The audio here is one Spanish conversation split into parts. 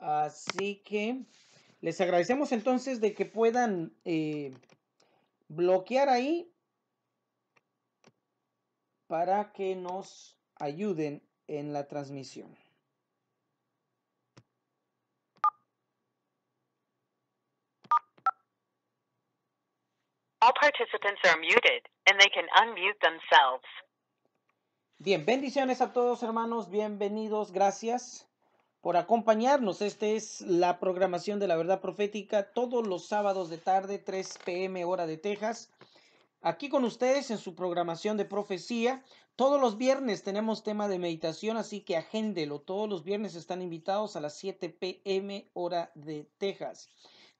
Así que les agradecemos entonces de que puedan eh, bloquear ahí para que nos ayuden en la transmisión. All participants are muted and they can unmute themselves. Bien, bendiciones a todos hermanos, bienvenidos, gracias por acompañarnos. Esta es la programación de la verdad profética todos los sábados de tarde, 3 pm hora de Texas. Aquí con ustedes en su programación de profecía. Todos los viernes tenemos tema de meditación, así que agéndelo. Todos los viernes están invitados a las 7 pm hora de Texas.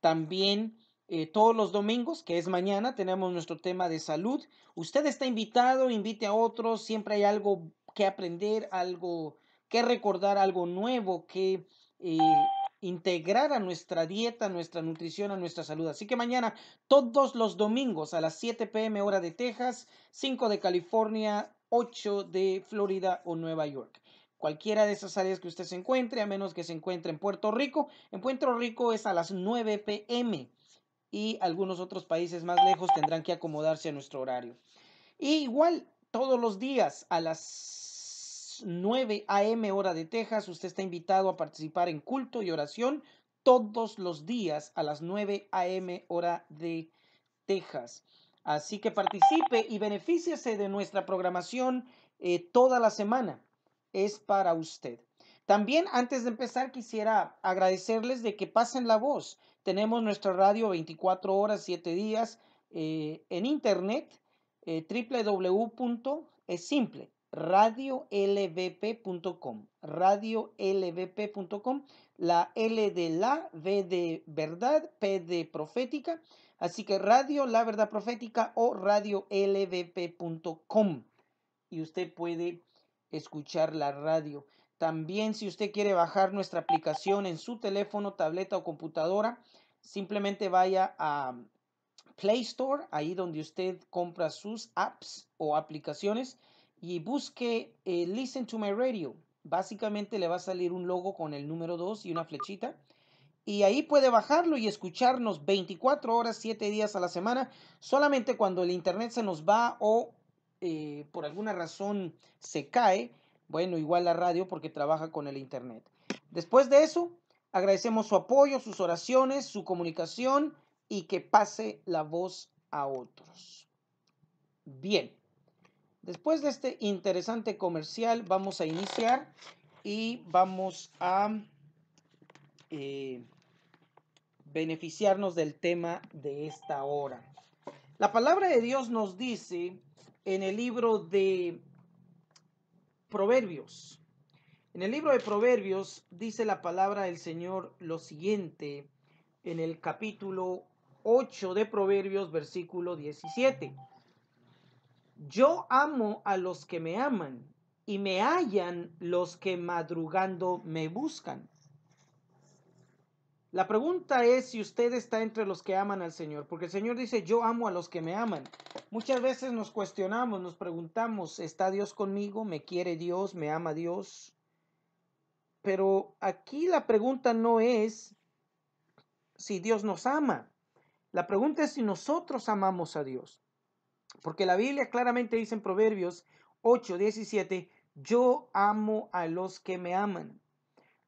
También eh, todos los domingos, que es mañana, tenemos nuestro tema de salud. Usted está invitado, invite a otros, siempre hay algo que aprender, algo que recordar algo nuevo, que eh, integrar a nuestra dieta, nuestra nutrición, a nuestra salud. Así que mañana, todos los domingos a las 7 pm hora de Texas, 5 de California, 8 de Florida o Nueva York cualquiera de esas áreas que usted se encuentre, a menos que se encuentre en Puerto Rico. En Puerto Rico es a las 9 pm y algunos otros países más lejos tendrán que acomodarse a nuestro horario. Y igual, todos los días a las 9 a.m. hora de Texas. Usted está invitado a participar en culto y oración todos los días a las 9 a.m. hora de Texas. Así que participe y benefíciese de nuestra programación eh, toda la semana. Es para usted. También antes de empezar quisiera agradecerles de que pasen la voz. Tenemos nuestra radio 24 horas, 7 días eh, en internet. Eh, www.esimple. es simple radio radio lvp.com la L de la, V de verdad, P de profética, así que radio la verdad profética o radio lvp.com y usted puede escuchar la radio. También si usted quiere bajar nuestra aplicación en su teléfono, tableta o computadora, simplemente vaya a Play Store, ahí donde usted compra sus apps o aplicaciones y busque eh, Listen to My Radio. Básicamente le va a salir un logo con el número 2 y una flechita. Y ahí puede bajarlo y escucharnos 24 horas, 7 días a la semana, solamente cuando el internet se nos va o eh, por alguna razón se cae. Bueno, igual la radio porque trabaja con el internet. Después de eso, agradecemos su apoyo, sus oraciones, su comunicación y que pase la voz a otros. Bien. Después de este interesante comercial vamos a iniciar y vamos a eh, beneficiarnos del tema de esta hora. La palabra de Dios nos dice en el libro de Proverbios. En el libro de Proverbios dice la palabra del Señor lo siguiente en el capítulo 8 de Proverbios versículo 17. Yo amo a los que me aman y me hallan los que madrugando me buscan. La pregunta es si usted está entre los que aman al Señor, porque el Señor dice, yo amo a los que me aman. Muchas veces nos cuestionamos, nos preguntamos, ¿está Dios conmigo? ¿Me quiere Dios? ¿Me ama Dios? Pero aquí la pregunta no es si Dios nos ama. La pregunta es si nosotros amamos a Dios. Porque la Biblia claramente dice en Proverbios 8, 17, yo amo a los que me aman.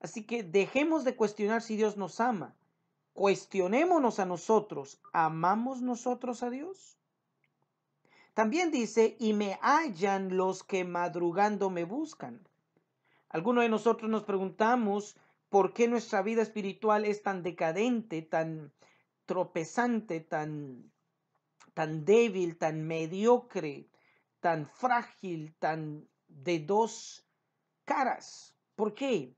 Así que dejemos de cuestionar si Dios nos ama. Cuestionémonos a nosotros. ¿Amamos nosotros a Dios? También dice, y me hallan los que madrugando me buscan. Algunos de nosotros nos preguntamos por qué nuestra vida espiritual es tan decadente, tan tropezante, tan tan débil, tan mediocre, tan frágil, tan de dos caras. ¿Por qué?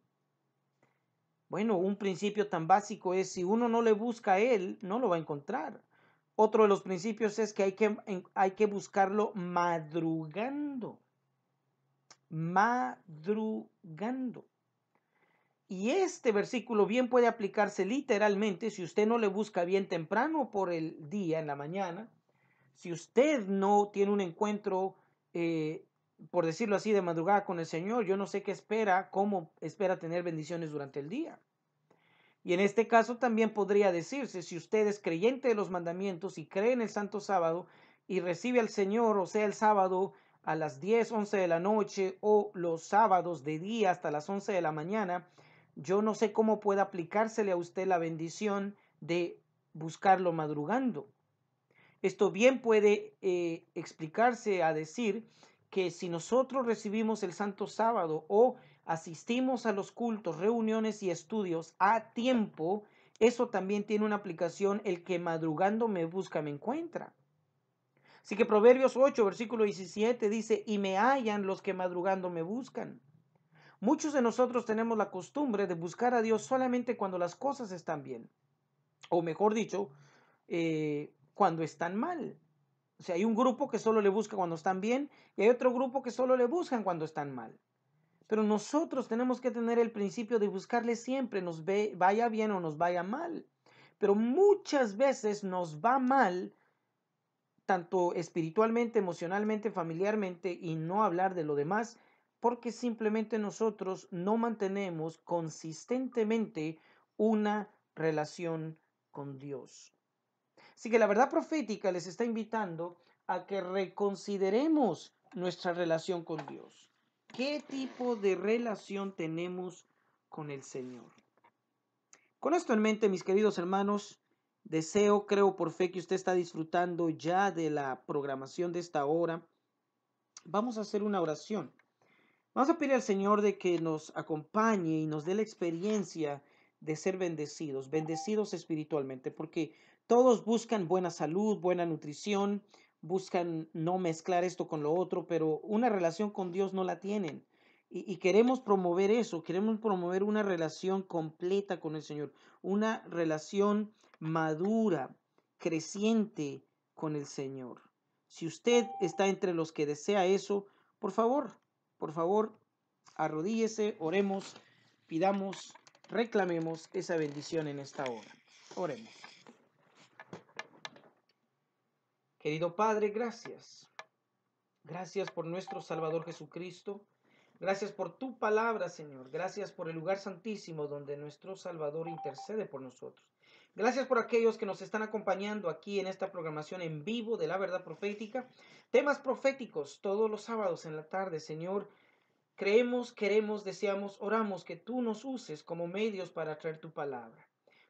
Bueno, un principio tan básico es si uno no le busca a él, no lo va a encontrar. Otro de los principios es que hay que, hay que buscarlo madrugando. Madrugando. Y este versículo bien puede aplicarse literalmente si usted no le busca bien temprano por el día, en la mañana, si usted no tiene un encuentro, eh, por decirlo así, de madrugada con el Señor, yo no sé qué espera, cómo espera tener bendiciones durante el día. Y en este caso también podría decirse, si usted es creyente de los mandamientos y cree en el Santo Sábado y recibe al Señor, o sea, el sábado a las 10, 11 de la noche o los sábados de día hasta las 11 de la mañana, yo no sé cómo puede aplicársele a usted la bendición de buscarlo madrugando. Esto bien puede eh, explicarse a decir que si nosotros recibimos el Santo Sábado o asistimos a los cultos, reuniones y estudios a tiempo, eso también tiene una aplicación, el que madrugando me busca, me encuentra. Así que Proverbios 8, versículo 17 dice, y me hallan los que madrugando me buscan. Muchos de nosotros tenemos la costumbre de buscar a Dios solamente cuando las cosas están bien. O mejor dicho, eh, cuando están mal. O sea, hay un grupo que solo le busca cuando están bien y hay otro grupo que solo le buscan cuando están mal. Pero nosotros tenemos que tener el principio de buscarle siempre, nos ve, vaya bien o nos vaya mal. Pero muchas veces nos va mal, tanto espiritualmente, emocionalmente, familiarmente, y no hablar de lo demás, porque simplemente nosotros no mantenemos consistentemente una relación con Dios. Así que la verdad profética les está invitando a que reconsideremos nuestra relación con Dios. ¿Qué tipo de relación tenemos con el Señor? Con esto en mente, mis queridos hermanos, deseo, creo por fe que usted está disfrutando ya de la programación de esta hora. Vamos a hacer una oración. Vamos a pedir al Señor de que nos acompañe y nos dé la experiencia de ser bendecidos, bendecidos espiritualmente, porque todos buscan buena salud, buena nutrición, buscan no mezclar esto con lo otro, pero una relación con Dios no la tienen. Y, queremos promover eso, queremos promover una relación completa con el Señor, una relación madura, creciente con el Señor. Si usted está entre los que desea eso, por favor, por favor, arrodíllese, oremos, pidamos, reclamemos esa bendición en esta hora. Oremos. Querido Padre, gracias. Gracias por nuestro Salvador Jesucristo. Gracias por tu palabra, Señor. Gracias por el lugar santísimo donde nuestro Salvador intercede por nosotros. Gracias por aquellos que nos están acompañando aquí en esta programación en vivo de la verdad profética. Temas proféticos todos los sábados en la tarde, Señor. Creemos, queremos, deseamos, oramos que tú nos uses como medios para traer tu palabra.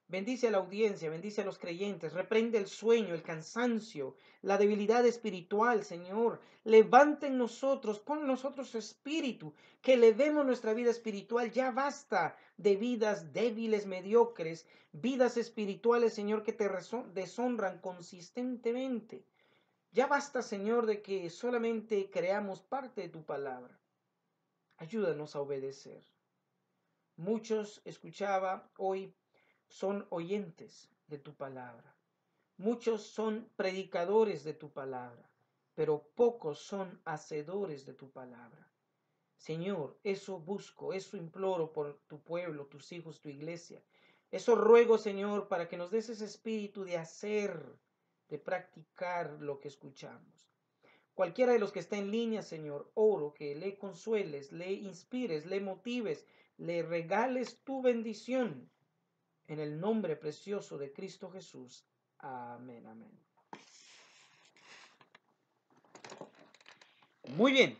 Bendice a la audiencia, bendice a los creyentes, reprende el sueño, el cansancio, la debilidad espiritual, Señor. Levanten nosotros, pon nosotros espíritu, que demos nuestra vida espiritual. Ya basta de vidas débiles, mediocres, vidas espirituales, Señor, que te deshonran consistentemente. Ya basta, Señor, de que solamente creamos parte de tu palabra. Ayúdanos a obedecer. Muchos escuchaba hoy son oyentes de tu palabra. Muchos son predicadores de tu palabra, pero pocos son hacedores de tu palabra. Señor, eso busco, eso imploro por tu pueblo, tus hijos, tu iglesia. Eso ruego, Señor, para que nos des ese espíritu de hacer, de practicar lo que escuchamos. Cualquiera de los que está en línea, Señor, oro que le consueles, le inspires, le motives, le regales tu bendición en el nombre precioso de Cristo Jesús. Amén, amén. Muy bien.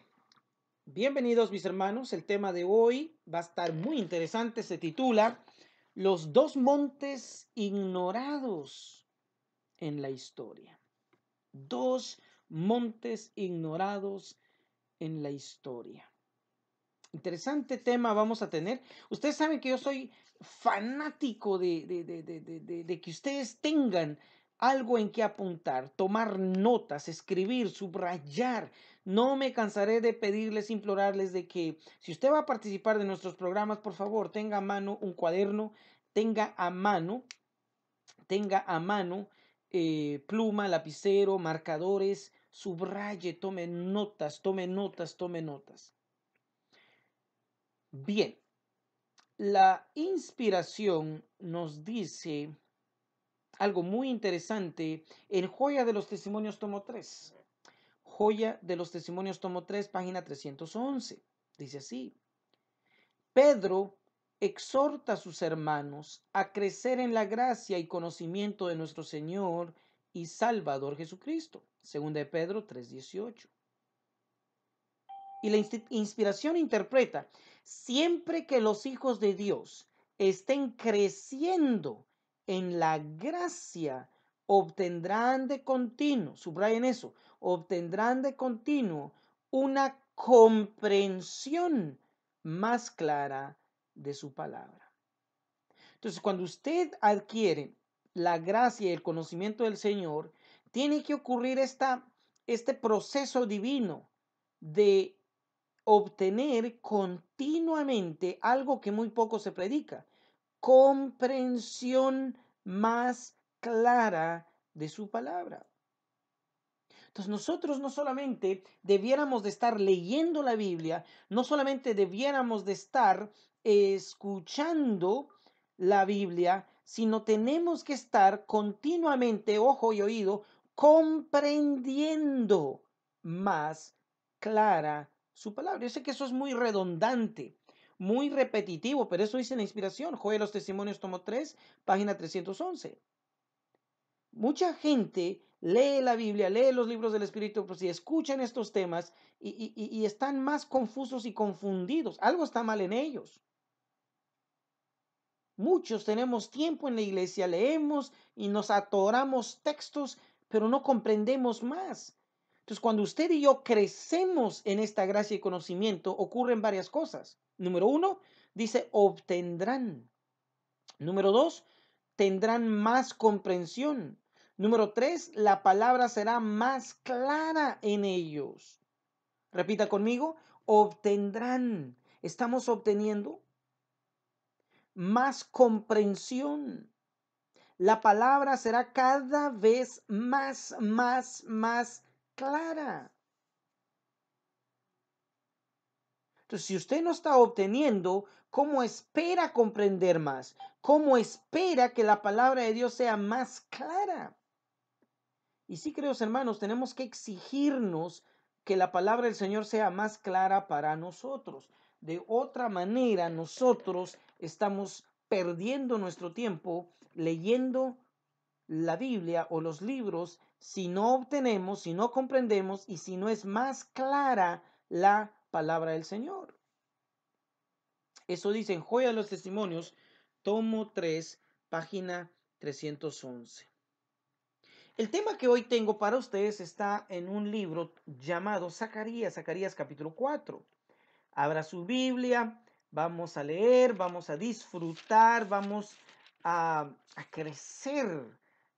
Bienvenidos mis hermanos. El tema de hoy va a estar muy interesante. Se titula Los dos montes ignorados en la historia. Dos montes ignorados en la historia. Interesante tema vamos a tener. Ustedes saben que yo soy fanático de, de, de, de, que ustedes tengan algo en que apuntar, tomar notas, escribir, subrayar. No me cansaré de pedirles, implorarles de que si usted va a participar de nuestros programas, por favor, tenga a mano un cuaderno, tenga a mano, tenga a mano eh, pluma, lapicero, marcadores, subraye, tome notas, tome notas, tome notas. Bien, la inspiración nos dice algo muy interesante en Joya de los Testimonios tomo 3. Joya de los Testimonios tomo 3, página 311. Dice así. Pedro exhorta a sus hermanos a crecer en la gracia y conocimiento de nuestro Señor y Salvador Jesucristo. Segunda de Pedro 3:18. Y la inspiración interpreta Siempre que los hijos de Dios estén creciendo en la gracia, obtendrán de continuo, subrayen eso, obtendrán de continuo una comprensión más clara de su palabra. Entonces, cuando usted adquiere la gracia y el conocimiento del Señor, tiene que ocurrir esta, este proceso divino de obtener continuamente algo que muy poco se predica, comprensión más clara de su palabra. Entonces nosotros no solamente debiéramos de estar leyendo la Biblia, no solamente debiéramos de estar escuchando la Biblia, sino tenemos que estar continuamente, ojo y oído, comprendiendo más clara su palabra. Yo sé que eso es muy redundante, muy repetitivo, pero eso dice la inspiración. Joel los Testimonios, tomo 3, página 311. Mucha gente lee la Biblia, lee los libros del Espíritu, pues, si escuchan estos temas y, y están más confusos y confundidos. Algo está mal en ellos. Muchos tenemos tiempo en la iglesia, leemos y nos atoramos textos, pero no comprendemos más. Entonces, cuando usted y yo crecemos en esta gracia y conocimiento, ocurren varias cosas. Número uno, dice, obtendrán. Número dos, tendrán más comprensión. Número tres, la palabra será más clara en ellos. Repita conmigo, obtendrán. Estamos obteniendo más comprensión. La palabra será cada vez más, más, más clara. Entonces, si usted no está obteniendo, ¿cómo espera comprender más? ¿Cómo espera que la palabra de Dios sea más clara? Y sí, queridos hermanos, tenemos que exigirnos que la palabra del Señor sea más clara para nosotros. De otra manera, nosotros estamos perdiendo nuestro tiempo leyendo la Biblia o los libros si no obtenemos, si no comprendemos y si no es más clara la palabra del Señor. Eso dice en Joya de los Testimonios, tomo 3, página 311. El tema que hoy tengo para ustedes está en un libro llamado Zacarías, Zacarías capítulo 4. Abra su Biblia, vamos a leer, vamos a disfrutar, vamos a, a crecer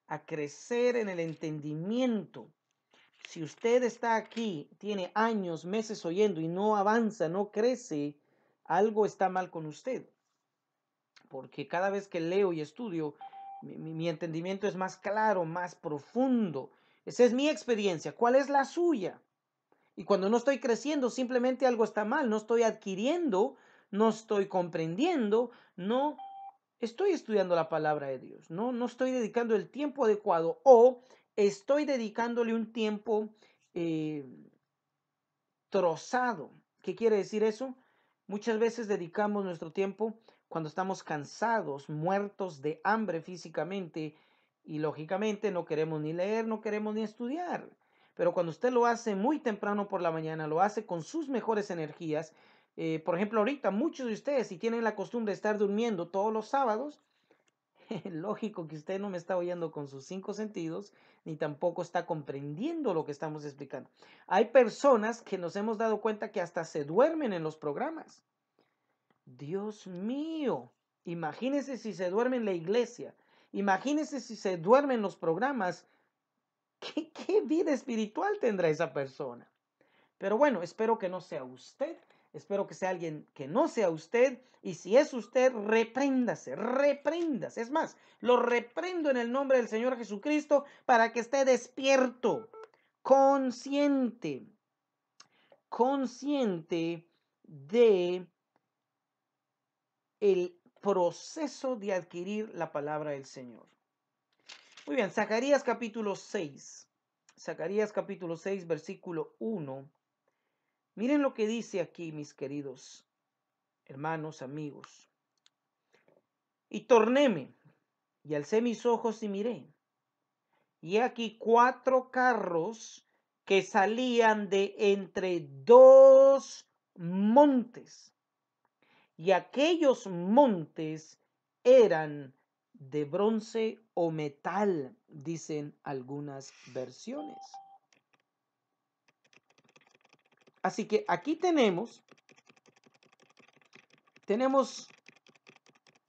a crecer en el entendimiento. Si usted está aquí, tiene años, meses oyendo y no avanza, no crece, algo está mal con usted. Porque cada vez que leo y estudio, mi, entendimiento es más claro, más profundo. Esa es mi experiencia. ¿Cuál es la suya? Y cuando no estoy creciendo, simplemente algo está mal. No estoy adquiriendo, no estoy comprendiendo, no estoy estudiando la palabra de Dios, ¿no? No estoy dedicando el tiempo adecuado o estoy dedicándole un tiempo eh, trozado. ¿Qué quiere decir eso? Muchas veces dedicamos nuestro tiempo cuando estamos cansados, muertos de hambre físicamente y lógicamente no queremos ni leer, no queremos ni estudiar. Pero cuando usted lo hace muy temprano por la mañana, lo hace con sus mejores energías, eh, por ejemplo, ahorita muchos de ustedes, si tienen la costumbre de estar durmiendo todos los sábados, lógico que usted no me está oyendo con sus cinco sentidos, ni tampoco está comprendiendo lo que estamos explicando. Hay personas que nos hemos dado cuenta que hasta se duermen en los programas. Dios mío, imagínese si se duerme en la iglesia, imagínese si se duermen en los programas. qué vida espiritual tendrá esa persona? Pero bueno, espero que no sea usted. Espero que sea alguien que no sea usted. Y si es usted, repréndase, repréndase. Es más, lo reprendo en el nombre del Señor Jesucristo para que esté despierto, consciente, consciente de el proceso de adquirir la palabra del Señor. Muy bien, Zacarías capítulo 6. Zacarías capítulo 6, versículo 1 Miren lo que dice aquí, mis queridos hermanos, amigos. Y tornéme, y alcé mis ojos y miré. Y aquí cuatro carros que salían de entre dos montes. Y aquellos montes eran de bronce o metal, dicen algunas versiones. Así que aquí tenemos, tenemos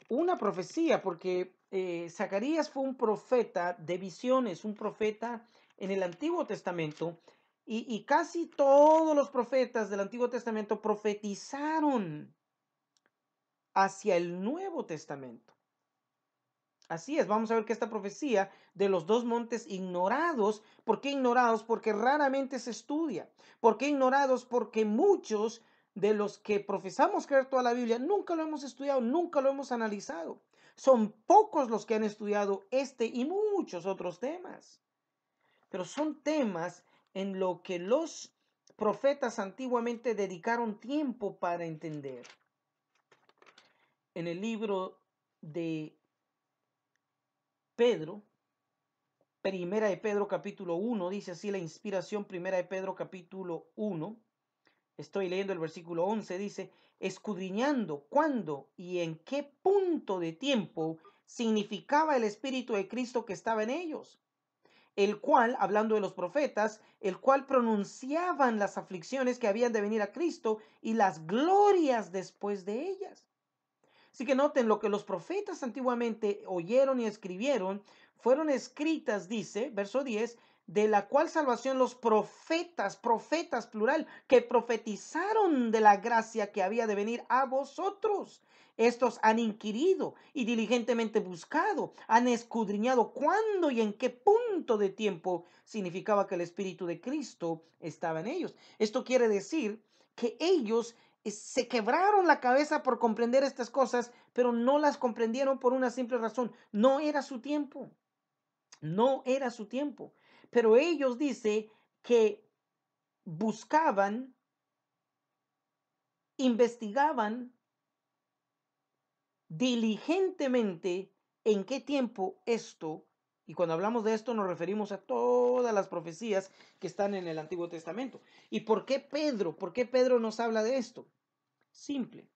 una profecía, porque eh, Zacarías fue un profeta de visiones, un profeta en el Antiguo Testamento, y casi todos los profetas del Antiguo Testamento profetizaron hacia el Nuevo Testamento. Así es, vamos a ver que esta profecía de los dos montes ignorados, ¿por qué ignorados? Porque raramente se estudia. ¿Por qué ignorados? Porque muchos de los que profesamos creer toda la Biblia nunca lo hemos estudiado, nunca lo hemos analizado. Son pocos los que han estudiado este y muchos otros temas. Pero son temas en lo que los profetas antiguamente dedicaron tiempo para entender. En el libro de Pedro, Primera de Pedro capítulo 1, dice así la inspiración, Primera de Pedro capítulo 1, estoy leyendo el versículo 11, dice, escudriñando cuándo y en qué punto de tiempo significaba el Espíritu de Cristo que estaba en ellos, el cual, hablando de los profetas, el cual pronunciaban las aflicciones que habían de venir a Cristo y las glorias después de ellas Así que noten lo que los profetas antiguamente oyeron y escribieron, fueron escritas, dice, verso 10, de la cual salvación los profetas, profetas plural, que profetizaron de la gracia que había de venir a vosotros. Estos han inquirido y diligentemente buscado, han escudriñado cuándo y en qué punto de tiempo significaba que el Espíritu de Cristo estaba en ellos. Esto quiere decir que ellos eh, se quebraron la cabeza por comprender estas cosas, pero no las comprendieron por una simple razón. No era su tiempo. No era su tiempo. Pero ellos dice que buscaban, investigaban diligentemente en qué tiempo esto, y cuando hablamos de esto nos referimos a todas las profecías que están en el Antiguo Testamento. ¿Y por qué Pedro? ¿Por qué Pedro nos habla de esto? simple,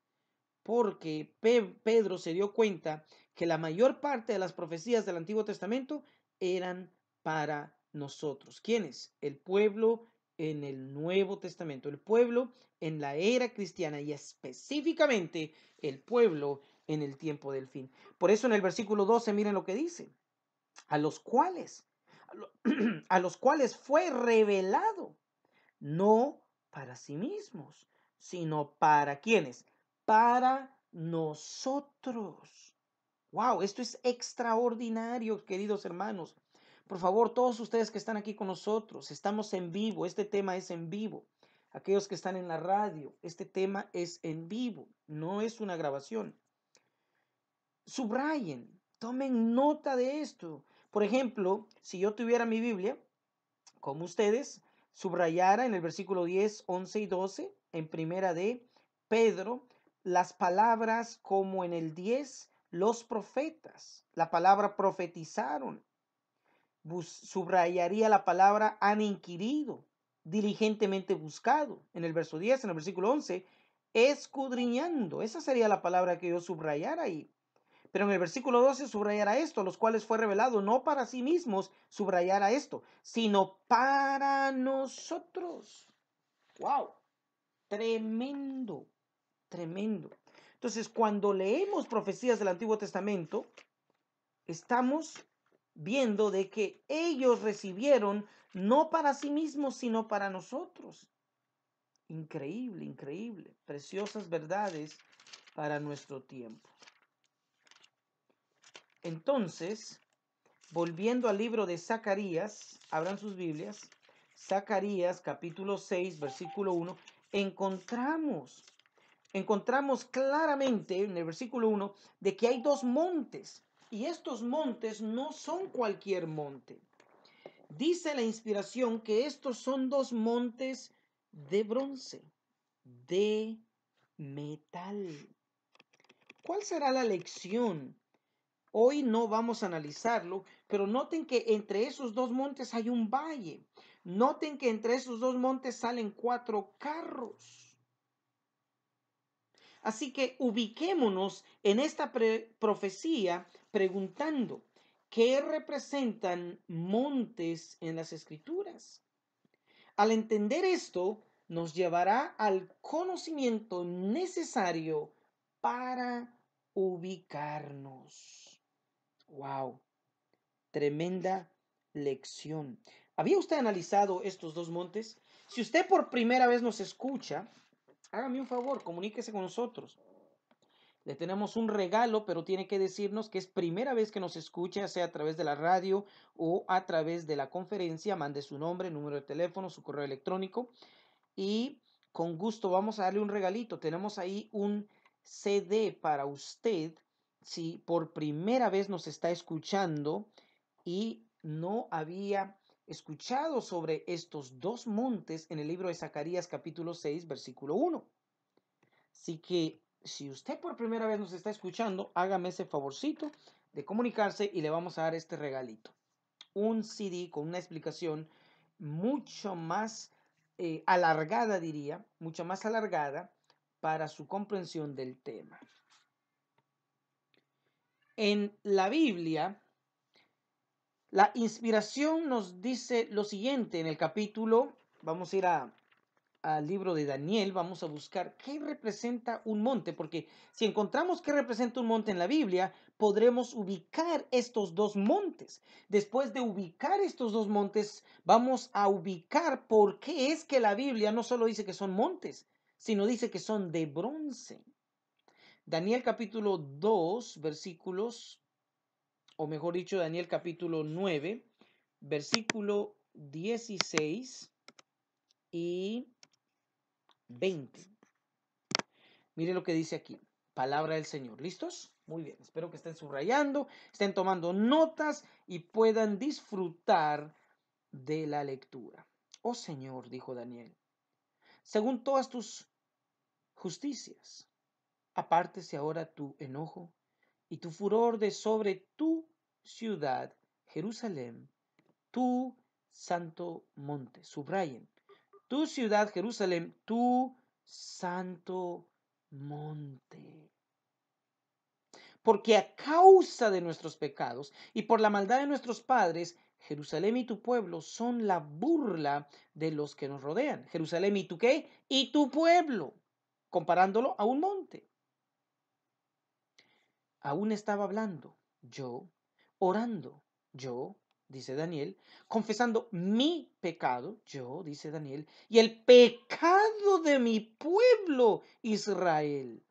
porque Pedro se dio cuenta que la mayor parte de las profecías del Antiguo Testamento eran para nosotros. ¿Quiénes? El pueblo en el Nuevo Testamento, el pueblo en la era cristiana y específicamente el pueblo en el tiempo del fin. Por eso en el versículo 12 miren lo que dice, a los cuales, a los cuales fue revelado, no para sí mismos, sino para quienes, para nosotros. Wow, esto es extraordinario, queridos hermanos. Por favor, todos ustedes que están aquí con nosotros, estamos en vivo, este tema es en vivo. Aquellos que están en la radio, este tema es en vivo, no es una grabación. Subrayen, tomen nota de esto. Por ejemplo, si yo tuviera mi Biblia, como ustedes, subrayara en el versículo 10, 11 y 12, en primera de Pedro, las palabras como en el 10, los profetas, la palabra profetizaron, subrayaría la palabra han inquirido, diligentemente buscado, en el verso 10, en el versículo 11, escudriñando, esa sería la palabra que yo subrayara ahí. Pero en el versículo 12 subrayara esto, los cuales fue revelado no para sí mismos, subrayara esto, sino para nosotros. ¡Wow! Tremendo, tremendo. Entonces, cuando leemos profecías del Antiguo Testamento, estamos viendo de que ellos recibieron no para sí mismos, sino para nosotros. Increíble, increíble. Preciosas verdades para nuestro tiempo. Entonces, volviendo al libro de Zacarías, abran sus Biblias. Zacarías capítulo 6, versículo 1 encontramos, encontramos claramente en el versículo 1 de que hay dos montes. Y estos montes no son cualquier monte. Dice la inspiración que estos son dos montes de bronce, de metal. ¿Cuál será la lección? Hoy no vamos a analizarlo, pero noten que entre esos dos montes hay un valle. Noten que entre esos dos montes salen cuatro carros. Así que ubiquémonos en esta profecía preguntando, ¿qué representan montes en las escrituras? Al entender esto, nos llevará al conocimiento necesario para ubicarnos. ¡Wow! Tremenda lección. ¿Había usted analizado estos dos montes? Si usted por primera vez nos escucha, hágame un favor, comuníquese con nosotros. Le tenemos un regalo, pero tiene que decirnos que es primera vez que nos escucha, sea a través de la radio o a través de la conferencia. Mande su nombre, número de teléfono, su correo electrónico y con gusto vamos a darle un regalito. Tenemos ahí un CD para usted si por primera vez nos está escuchando y no había escuchado sobre estos dos montes en el libro de Zacarías capítulo 6 versículo 1. Así que si usted por primera vez nos está escuchando, hágame ese favorcito de comunicarse y le vamos a dar este regalito. Un CD con una explicación mucho más eh, alargada, diría, mucho más alargada para su comprensión del tema. En la Biblia, la inspiración nos dice lo siguiente en el capítulo, vamos a ir al libro de Daniel, vamos a buscar qué representa un monte, porque si encontramos qué representa un monte en la Biblia, podremos ubicar estos dos montes. Después de ubicar estos dos montes, vamos a ubicar por qué es que la Biblia no solo dice que son montes, sino dice que son de bronce. Daniel capítulo 2, versículos o mejor dicho, Daniel capítulo 9, versículo 16 y 20. Mire lo que dice aquí, palabra del Señor. ¿Listos? Muy bien, espero que estén subrayando, estén tomando notas y puedan disfrutar de la lectura. Oh Señor, dijo Daniel, según todas tus justicias, apártese ahora tu enojo y tu furor de sobre tu ciudad, Jerusalén, tu santo monte. Subrayen, tu ciudad, Jerusalén, tu santo monte. Porque a causa de nuestros pecados y por la maldad de nuestros padres, Jerusalén y tu pueblo son la burla de los que nos rodean. Jerusalén y tu qué? Y tu pueblo, comparándolo a un monte. Aún estaba hablando yo, orando yo, dice Daniel, confesando mi pecado, yo, dice Daniel, y el pecado de mi pueblo Israel.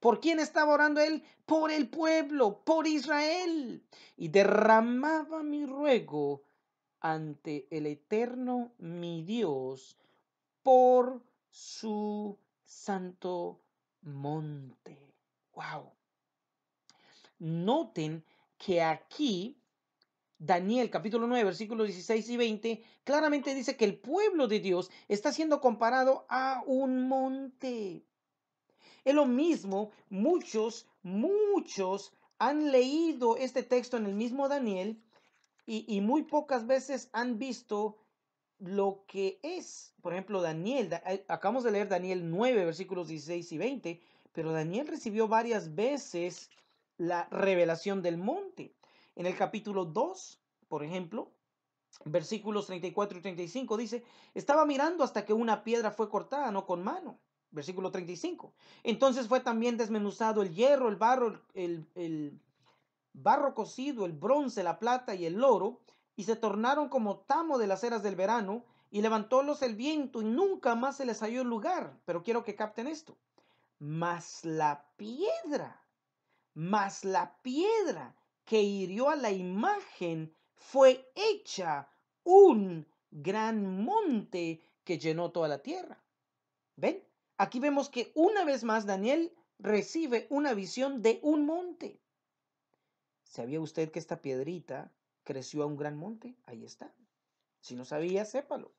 ¿Por quién estaba orando él? Por el pueblo, por Israel. Y derramaba mi ruego ante el eterno mi Dios por su santo monte. ¡Wow! Noten que aquí Daniel capítulo 9 versículos 16 y 20 claramente dice que el pueblo de Dios está siendo comparado a un monte. Es lo mismo, muchos, muchos han leído este texto en el mismo Daniel y, muy pocas veces han visto lo que es. Por ejemplo, Daniel, eh, acabamos de leer Daniel 9 versículos 16 y 20, pero Daniel recibió varias veces la revelación del monte. En el capítulo 2, por ejemplo, versículos 34 y 35 dice, estaba mirando hasta que una piedra fue cortada, no con mano. Versículo 35. Entonces fue también desmenuzado el hierro, el barro, el, barro cocido, el bronce, la plata y el oro, y se tornaron como tamo de las eras del verano, y levantólos el viento, y nunca más se les halló lugar. Pero quiero que capten esto. Mas la piedra mas la piedra que hirió a la imagen fue hecha un gran monte que llenó toda la tierra. ¿Ven? Aquí vemos que una vez más Daniel recibe una visión de un monte. ¿Sabía usted que esta piedrita creció a un gran monte? Ahí está. Si no sabía, sépalo.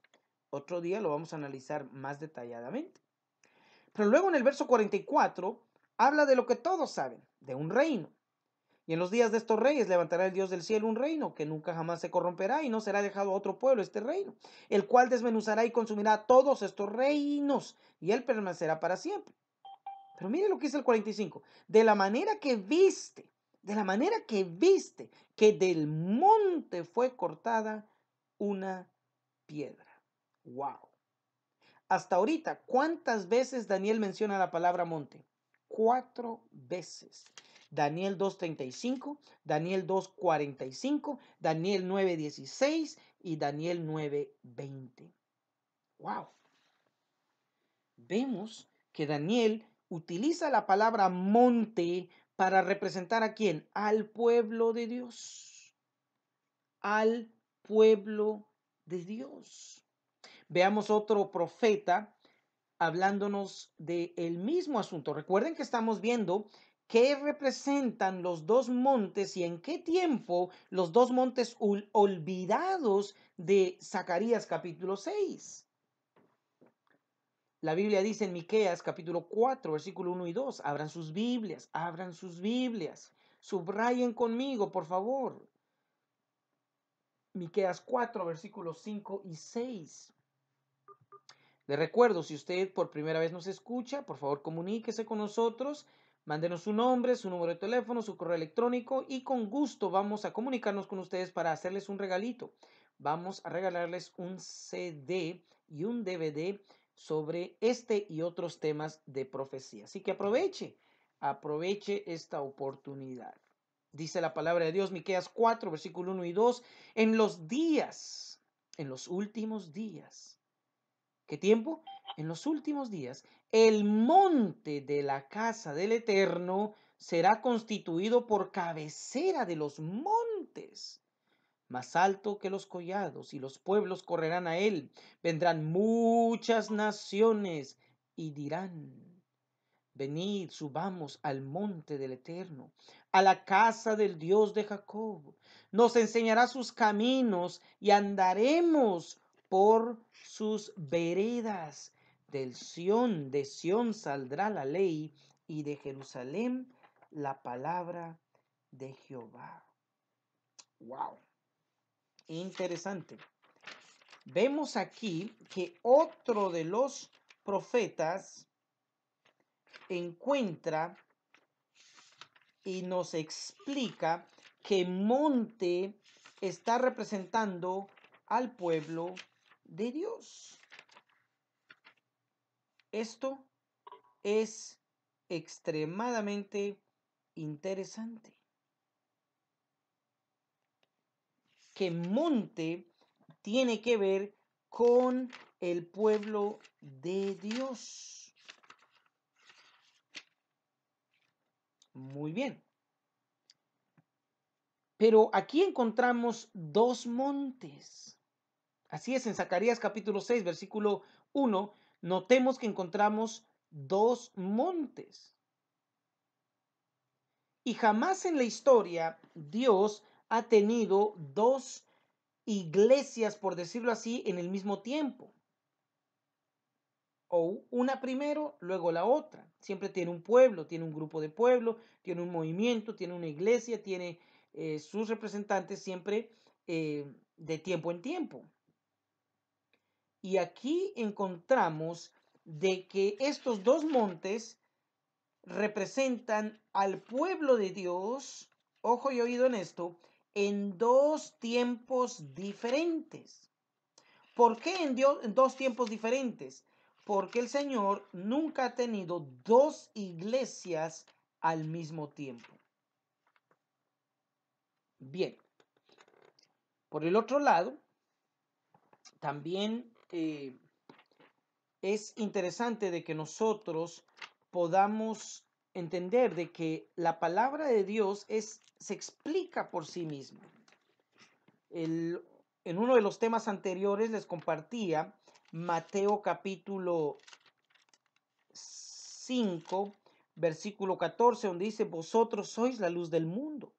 Otro día lo vamos a analizar más detalladamente. Pero luego en el verso 44 habla de lo que todos saben, de un reino. Y en los días de estos reyes levantará el Dios del cielo un reino que nunca jamás se corromperá y no será dejado a otro pueblo este reino, el cual desmenuzará y consumirá todos estos reinos y él permanecerá para siempre. Pero mire lo que dice el 45, de la manera que viste, de la manera que viste que del monte fue cortada una piedra. ¡Wow! Hasta ahorita, ¿cuántas veces Daniel menciona la palabra monte? cuatro veces. Daniel 2.35, Daniel 2.45, Daniel 9.16 y Daniel 9.20. ¡Wow! Vemos que Daniel utiliza la palabra monte para representar a quién? Al pueblo de Dios. Al pueblo de Dios. Veamos otro profeta hablándonos del mismo asunto. Recuerden que estamos viendo qué representan los dos montes y en qué tiempo los dos montes olvidados de Zacarías capítulo 6. La Biblia dice en Miqueas capítulo 4, versículo 1 y 2, abran sus Biblias, abran sus Biblias. Subrayen conmigo, por favor. Miqueas 4, versículos 5 y 6. Le recuerdo, si usted por primera vez nos escucha, por favor comuníquese con nosotros, mándenos su nombre, su número de teléfono, su correo electrónico y con gusto vamos a comunicarnos con ustedes para hacerles un regalito. Vamos a regalarles un CD y un DVD sobre este y otros temas de profecía. Así que aproveche, aproveche esta oportunidad. Dice la palabra de Dios, Miqueas 4, versículo 1 y 2, en los días, en los últimos días ¿Qué tiempo? En los últimos días, el monte de la casa del Eterno será constituido por cabecera de los montes, más alto que los collados, y los pueblos correrán a él. Vendrán muchas naciones y dirán, venid, subamos al monte del Eterno, a la casa del Dios de Jacob. Nos enseñará sus caminos y andaremos por sus veredas. Del Sión, de Sión saldrá la ley y de Jerusalén la palabra de Jehová. Wow. Interesante. Vemos aquí que otro de los profetas encuentra y nos explica que monte está representando al pueblo de Dios. Esto es extremadamente interesante. Que monte tiene que ver con el pueblo de Dios. Muy bien. Pero aquí encontramos dos montes. Así es, en Zacarías capítulo 6, versículo 1, notemos que encontramos dos montes. Y jamás en la historia Dios ha tenido dos iglesias, por decirlo así, en el mismo tiempo. O una primero, luego la otra. Siempre tiene un pueblo, tiene un grupo de pueblo, tiene un movimiento, tiene una iglesia, tiene eh, sus representantes siempre eh, de tiempo en tiempo. Y aquí encontramos de que estos dos montes representan al pueblo de Dios, ojo y oído en esto, en dos tiempos diferentes. ¿Por qué en, Dios, en dos tiempos diferentes? Porque el Señor nunca ha tenido dos iglesias al mismo tiempo. Bien. Por el otro lado, también eh, es interesante de que nosotros podamos entender de que la palabra de Dios es, se explica por sí misma. en uno de los temas anteriores les compartía Mateo capítulo 5, versículo 14, donde dice, vosotros sois la luz del mundo.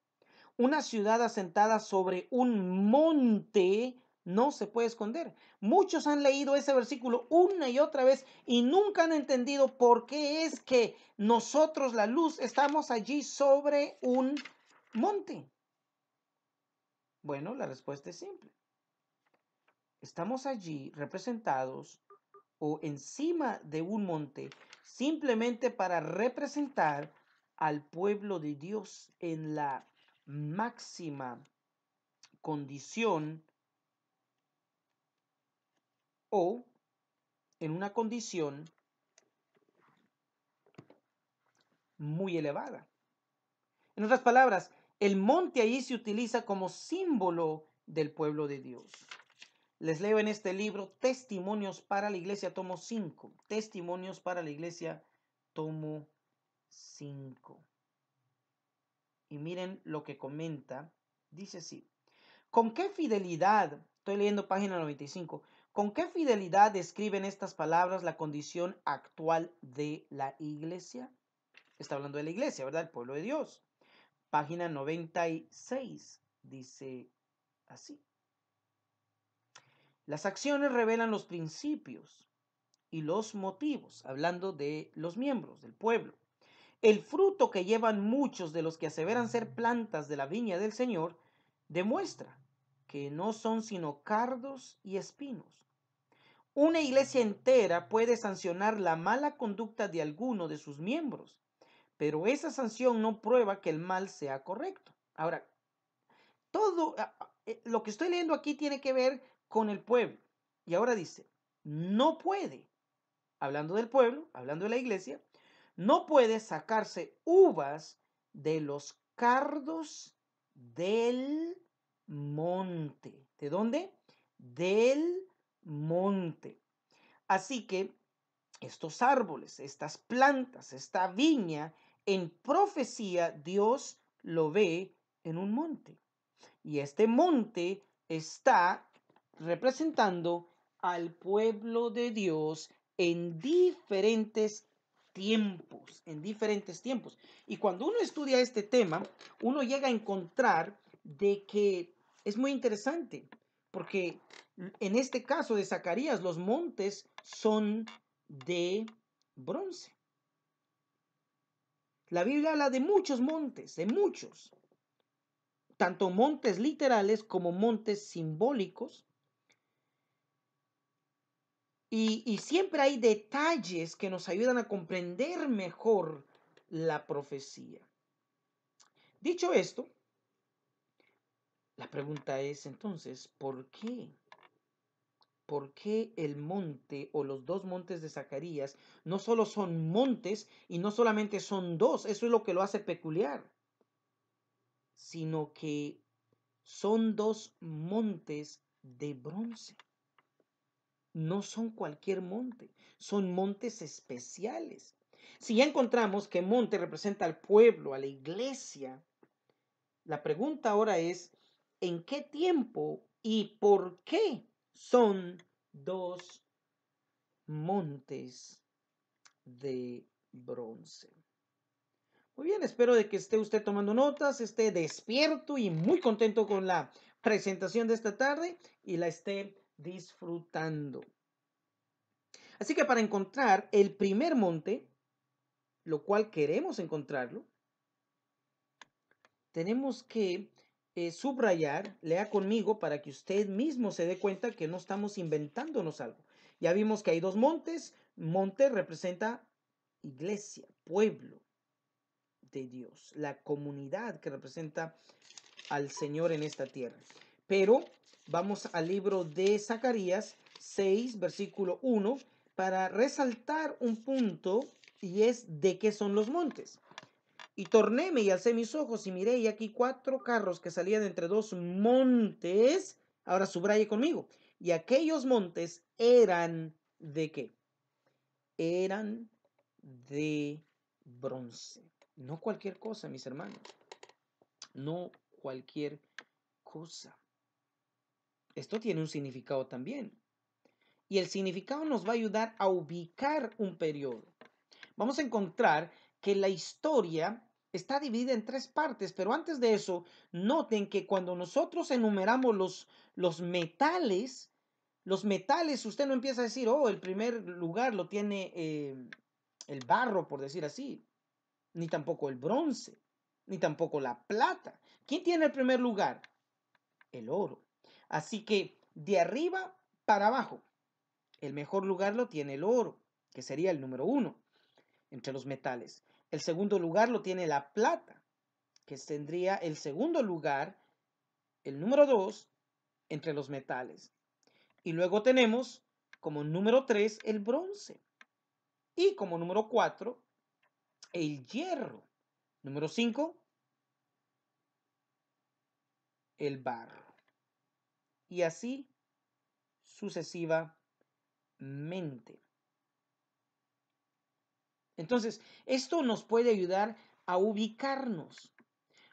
Una ciudad asentada sobre un monte no se puede esconder. Muchos han leído ese versículo una y otra vez y nunca han entendido por qué es que nosotros, la luz, estamos allí sobre un monte. Bueno, la respuesta es simple. Estamos allí representados o encima de un monte simplemente para representar al pueblo de Dios en la máxima condición o en una condición muy elevada. En otras palabras, el monte ahí se utiliza como símbolo del pueblo de Dios. Les leo en este libro Testimonios para la Iglesia, tomo 5. Testimonios para la Iglesia, tomo 5. Y miren lo que comenta. Dice así. ¿Con qué fidelidad? Estoy leyendo página 95. ¿Con qué fidelidad describen estas palabras la condición actual de la iglesia? Está hablando de la iglesia, ¿verdad? El pueblo de Dios. Página 96 dice así. Las acciones revelan los principios y los motivos, hablando de los miembros del pueblo. El fruto que llevan muchos de los que aseveran ser plantas de la viña del Señor demuestra que no son sino cardos y espinos, una iglesia entera puede sancionar la mala conducta de alguno de sus miembros, pero esa sanción no prueba que el mal sea correcto. Ahora, todo ah, ah, eh, lo que estoy leyendo aquí tiene que ver con el pueblo. Y ahora dice, no puede, hablando del pueblo, hablando de la iglesia, no puede sacarse uvas de los cardos del monte. ¿De dónde? Del monte. Así que estos árboles, estas plantas, esta viña, en profecía Dios lo ve en un monte. Y este monte está representando al pueblo de Dios en diferentes tiempos, en diferentes tiempos. Y cuando uno estudia este tema, uno llega a encontrar de que es muy interesante, porque en este caso de Zacarías, los montes son de bronce. La Biblia habla de muchos montes, de muchos, tanto montes literales como montes simbólicos. Y, y, siempre hay detalles que nos ayudan a comprender mejor la profecía. Dicho esto, la pregunta es entonces, ¿por qué? por qué el monte o los dos montes de Zacarías no solo son montes y no solamente son dos, eso es lo que lo hace peculiar, sino que son dos montes de bronce. No son cualquier monte, son montes especiales. Si ya encontramos que monte representa al pueblo, a la iglesia, la pregunta ahora es, ¿en qué tiempo y por qué son dos montes de bronce. Muy bien, espero de que esté usted tomando notas, esté despierto y muy contento con la presentación de esta tarde y la esté disfrutando. Así que para encontrar el primer monte, lo cual queremos encontrarlo, tenemos que eh, subrayar, lea conmigo para que usted mismo se dé cuenta que no estamos inventándonos algo. Ya vimos que hay dos montes. Monte representa iglesia, pueblo de Dios, la comunidad que representa al Señor en esta tierra. Pero vamos al libro de Zacarías 6, versículo 1, para resaltar un punto y es de qué son los montes. Y tornéme y alcé mis ojos y miré y aquí cuatro carros que salían entre dos montes. Ahora subraye conmigo. Y aquellos montes eran de qué? Eran de bronce. No cualquier cosa, mis hermanos. No cualquier cosa. Esto tiene un significado también. Y el significado nos va a ayudar a ubicar un periodo. Vamos a encontrar que la historia está dividida en tres partes, pero antes de eso, noten que cuando nosotros enumeramos los, los metales, los metales, usted no empieza a decir, oh, el primer lugar lo tiene eh, el barro, por decir así, ni tampoco el bronce, ni tampoco la plata. ¿Quién tiene el primer lugar? El oro. Así que de arriba para abajo, el mejor lugar lo tiene el oro, que sería el número uno entre los metales. El segundo lugar lo tiene la plata, que tendría el segundo lugar, el número dos, entre los metales. Y luego tenemos como número tres el bronce. Y como número cuatro, el hierro. Número cinco, el barro. Y así sucesivamente. Entonces, esto nos puede ayudar a ubicarnos.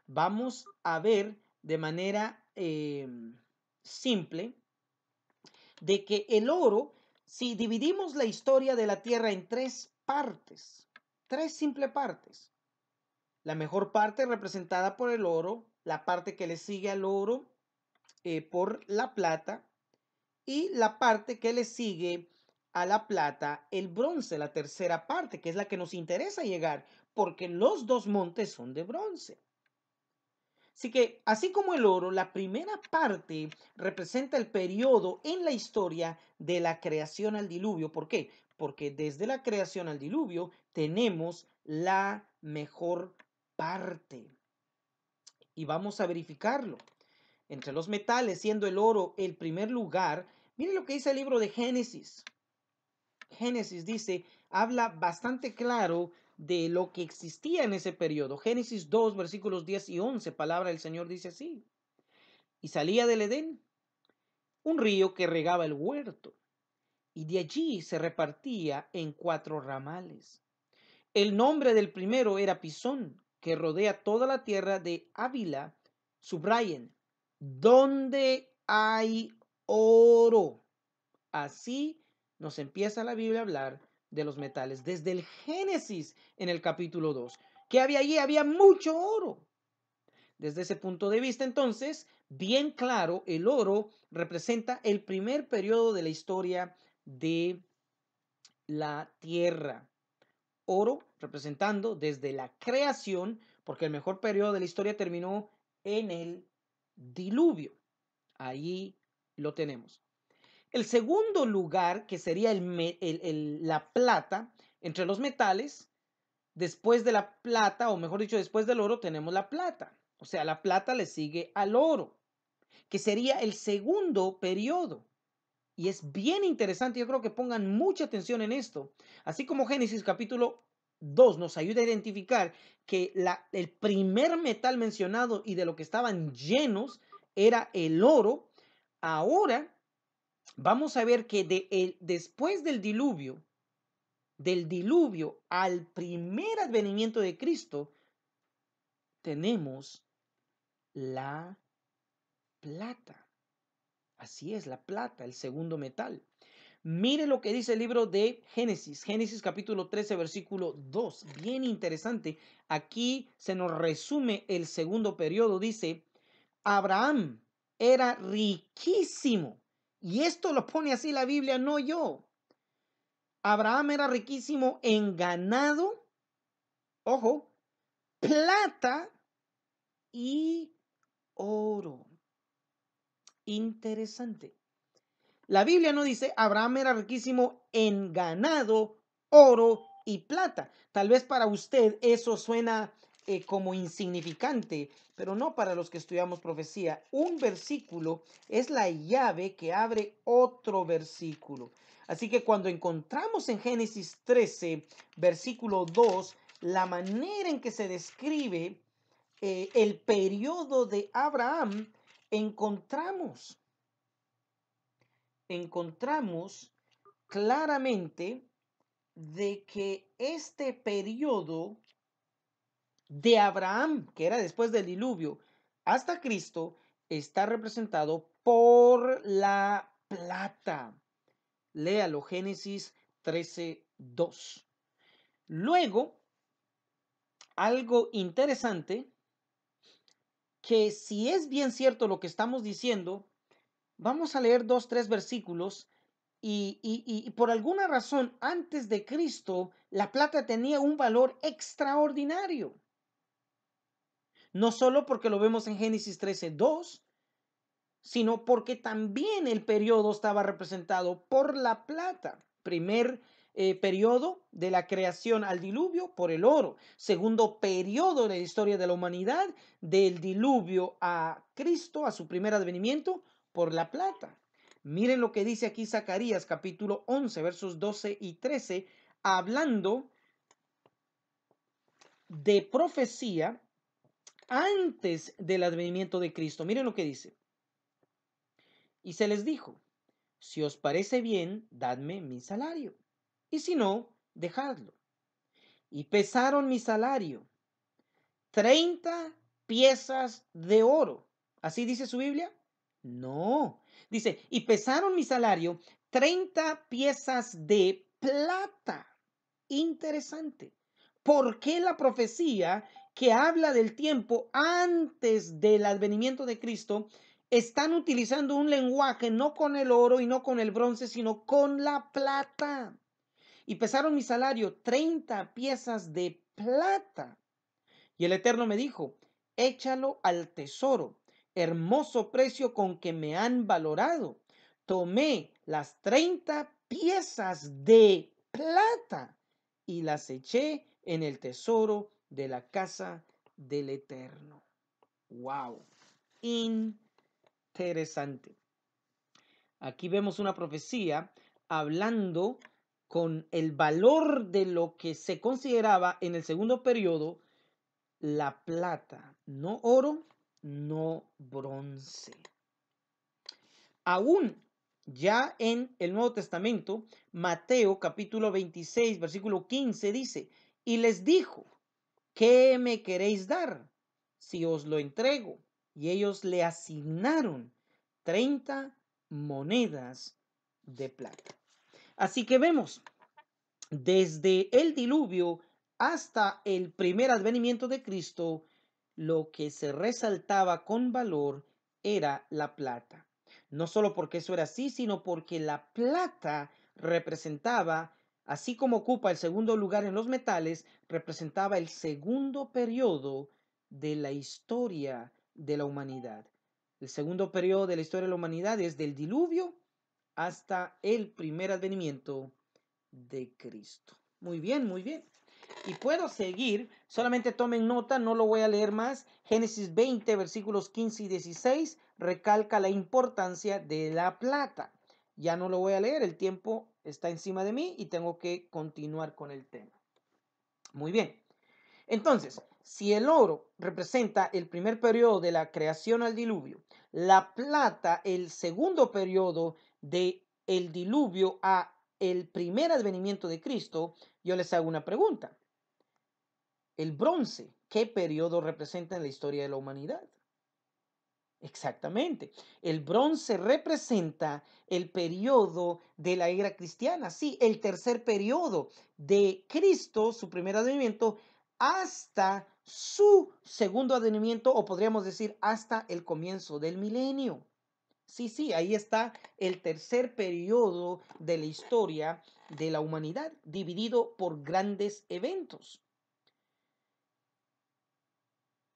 Vamos a ver de manera em, simple de que el oro, si dividimos la historia de la Tierra en tres partes, tres simples partes, la mejor parte representada por el oro, la parte que le sigue al oro eh, por la plata y la parte que le sigue a la plata, el bronce, la tercera parte, que es la que nos interesa llegar, porque los dos montes son de bronce. Así que, así como el oro, la primera parte representa el periodo en la historia de la creación al diluvio. ¿Por qué? Porque desde la creación al diluvio tenemos la mejor parte. Y vamos a verificarlo. Entre los metales, siendo el oro el primer lugar, mire lo que dice el libro de Génesis. Génesis dice, habla bastante claro de lo que existía en ese periodo. Génesis 2, versículos 10 y 11, palabra del Señor dice así. Y salía del Edén un río que regaba el huerto, y de allí se repartía en cuatro ramales. El nombre del primero era Pisón, que rodea toda la tierra de Ávila, subrayen, donde hay oro. Así nos empieza la Biblia a hablar de los metales desde el Génesis en el capítulo 2. ¿Qué había allí? Había mucho oro. Desde ese punto de vista, entonces, bien claro, el oro representa el primer periodo de la historia de la tierra. Oro representando desde la creación, porque el mejor periodo de la historia terminó en el diluvio. Ahí lo tenemos. El segundo lugar, que sería el, la plata, entre los metales, después de la plata, o mejor dicho, después del oro, tenemos la plata. O sea, la plata le sigue al oro, que sería el segundo periodo. Y es bien interesante, yo creo que pongan mucha atención en esto. Así como Génesis capítulo 2 nos ayuda a identificar que la, el primer metal mencionado y de lo que estaban llenos era el oro, ahora vamos a ver que de eh, después del diluvio, del diluvio al primer advenimiento de Cristo, tenemos la plata. Así es, la plata, el segundo metal. Mire lo que dice el libro de Génesis, Génesis capítulo 13, versículo 2. Bien interesante. Aquí se nos resume el segundo periodo. Dice, Abraham era riquísimo y esto lo pone así la Biblia, no yo. Abraham era riquísimo en ganado, ojo, plata y oro. Interesante. La Biblia no dice Abraham era riquísimo en ganado, oro y plata. Tal vez para usted eso suena eh, como insignificante, pero no para los que estudiamos profecía. Un versículo es la llave que abre otro versículo. Así que cuando encontramos en Génesis 13, versículo 2, la manera en que se describe eh, el periodo de Abraham, encontramos, encontramos claramente de que este periodo de Abraham, que era después del diluvio, hasta Cristo, está representado por la plata. Léalo, Génesis 13, 2. Luego, algo interesante, que si es bien cierto lo que estamos diciendo, vamos a leer dos, tres versículos y, y, y, por alguna razón antes de Cristo la plata tenía un valor extraordinario. No solo porque lo vemos en Génesis 13, 2, sino porque también el periodo estaba representado por la plata. Primer eh, periodo de la creación al diluvio por el oro. Segundo periodo de la historia de la humanidad, del diluvio a Cristo, a su primer advenimiento, por la plata. Miren lo que dice aquí Zacarías capítulo 11, versos 12 y 13, hablando de profecía antes del advenimiento de Cristo. Miren lo que dice. Y se les dijo, si os parece bien, dadme mi salario, y si no, dejadlo. Y pesaron mi salario, treinta piezas de oro. ¿Así dice su Biblia? No. Dice, y pesaron mi salario, treinta piezas de plata. Interesante. ¿Por qué la profecía que habla del tiempo antes del advenimiento de Cristo, están utilizando un lenguaje no con el oro y no con el bronce, sino con la plata. Y pesaron mi salario 30 piezas de plata. Y el Eterno me dijo, échalo al tesoro, hermoso precio con que me han valorado. Tomé las 30 piezas de plata y las eché en el tesoro de la casa del Eterno. ¡Wow! Interesante. Aquí vemos una profecía hablando con el valor de lo que se consideraba en el segundo periodo la plata, no oro, no bronce. Aún ya en el Nuevo Testamento, Mateo capítulo 26, versículo 15 dice, y les dijo, ¿qué me queréis dar si os lo entrego? Y ellos le asignaron 30 monedas de plata. Así que vemos, desde el diluvio hasta el primer advenimiento de Cristo, lo que se resaltaba con valor era la plata. No solo porque eso era así, sino porque la plata representaba Así como ocupa el segundo lugar en los metales, representaba el segundo periodo de la historia de la humanidad. El segundo periodo de la historia de la humanidad es del diluvio hasta el primer advenimiento de Cristo. Muy bien, muy bien. Y puedo seguir, solamente tomen nota, no lo voy a leer más. Génesis 20, versículos 15 y 16, recalca la importancia de la plata ya no lo voy a leer, el tiempo está encima de mí y tengo que continuar con el tema. Muy bien. Entonces, si el oro representa el primer periodo de la creación al diluvio, la plata el segundo periodo de el diluvio a el primer advenimiento de Cristo, yo les hago una pregunta. El bronce, ¿qué periodo representa en la historia de la humanidad? Exactamente. El bronce representa el periodo de la era cristiana, sí, el tercer periodo de Cristo, su primer advenimiento, hasta su segundo advenimiento, o podríamos decir hasta el comienzo del milenio. Sí, sí, ahí está el tercer periodo de la historia de la humanidad, dividido por grandes eventos.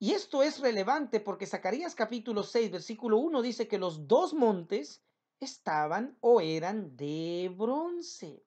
Y esto es relevante porque Zacarías capítulo 6, versículo 1 dice que los dos montes estaban o eran de bronce.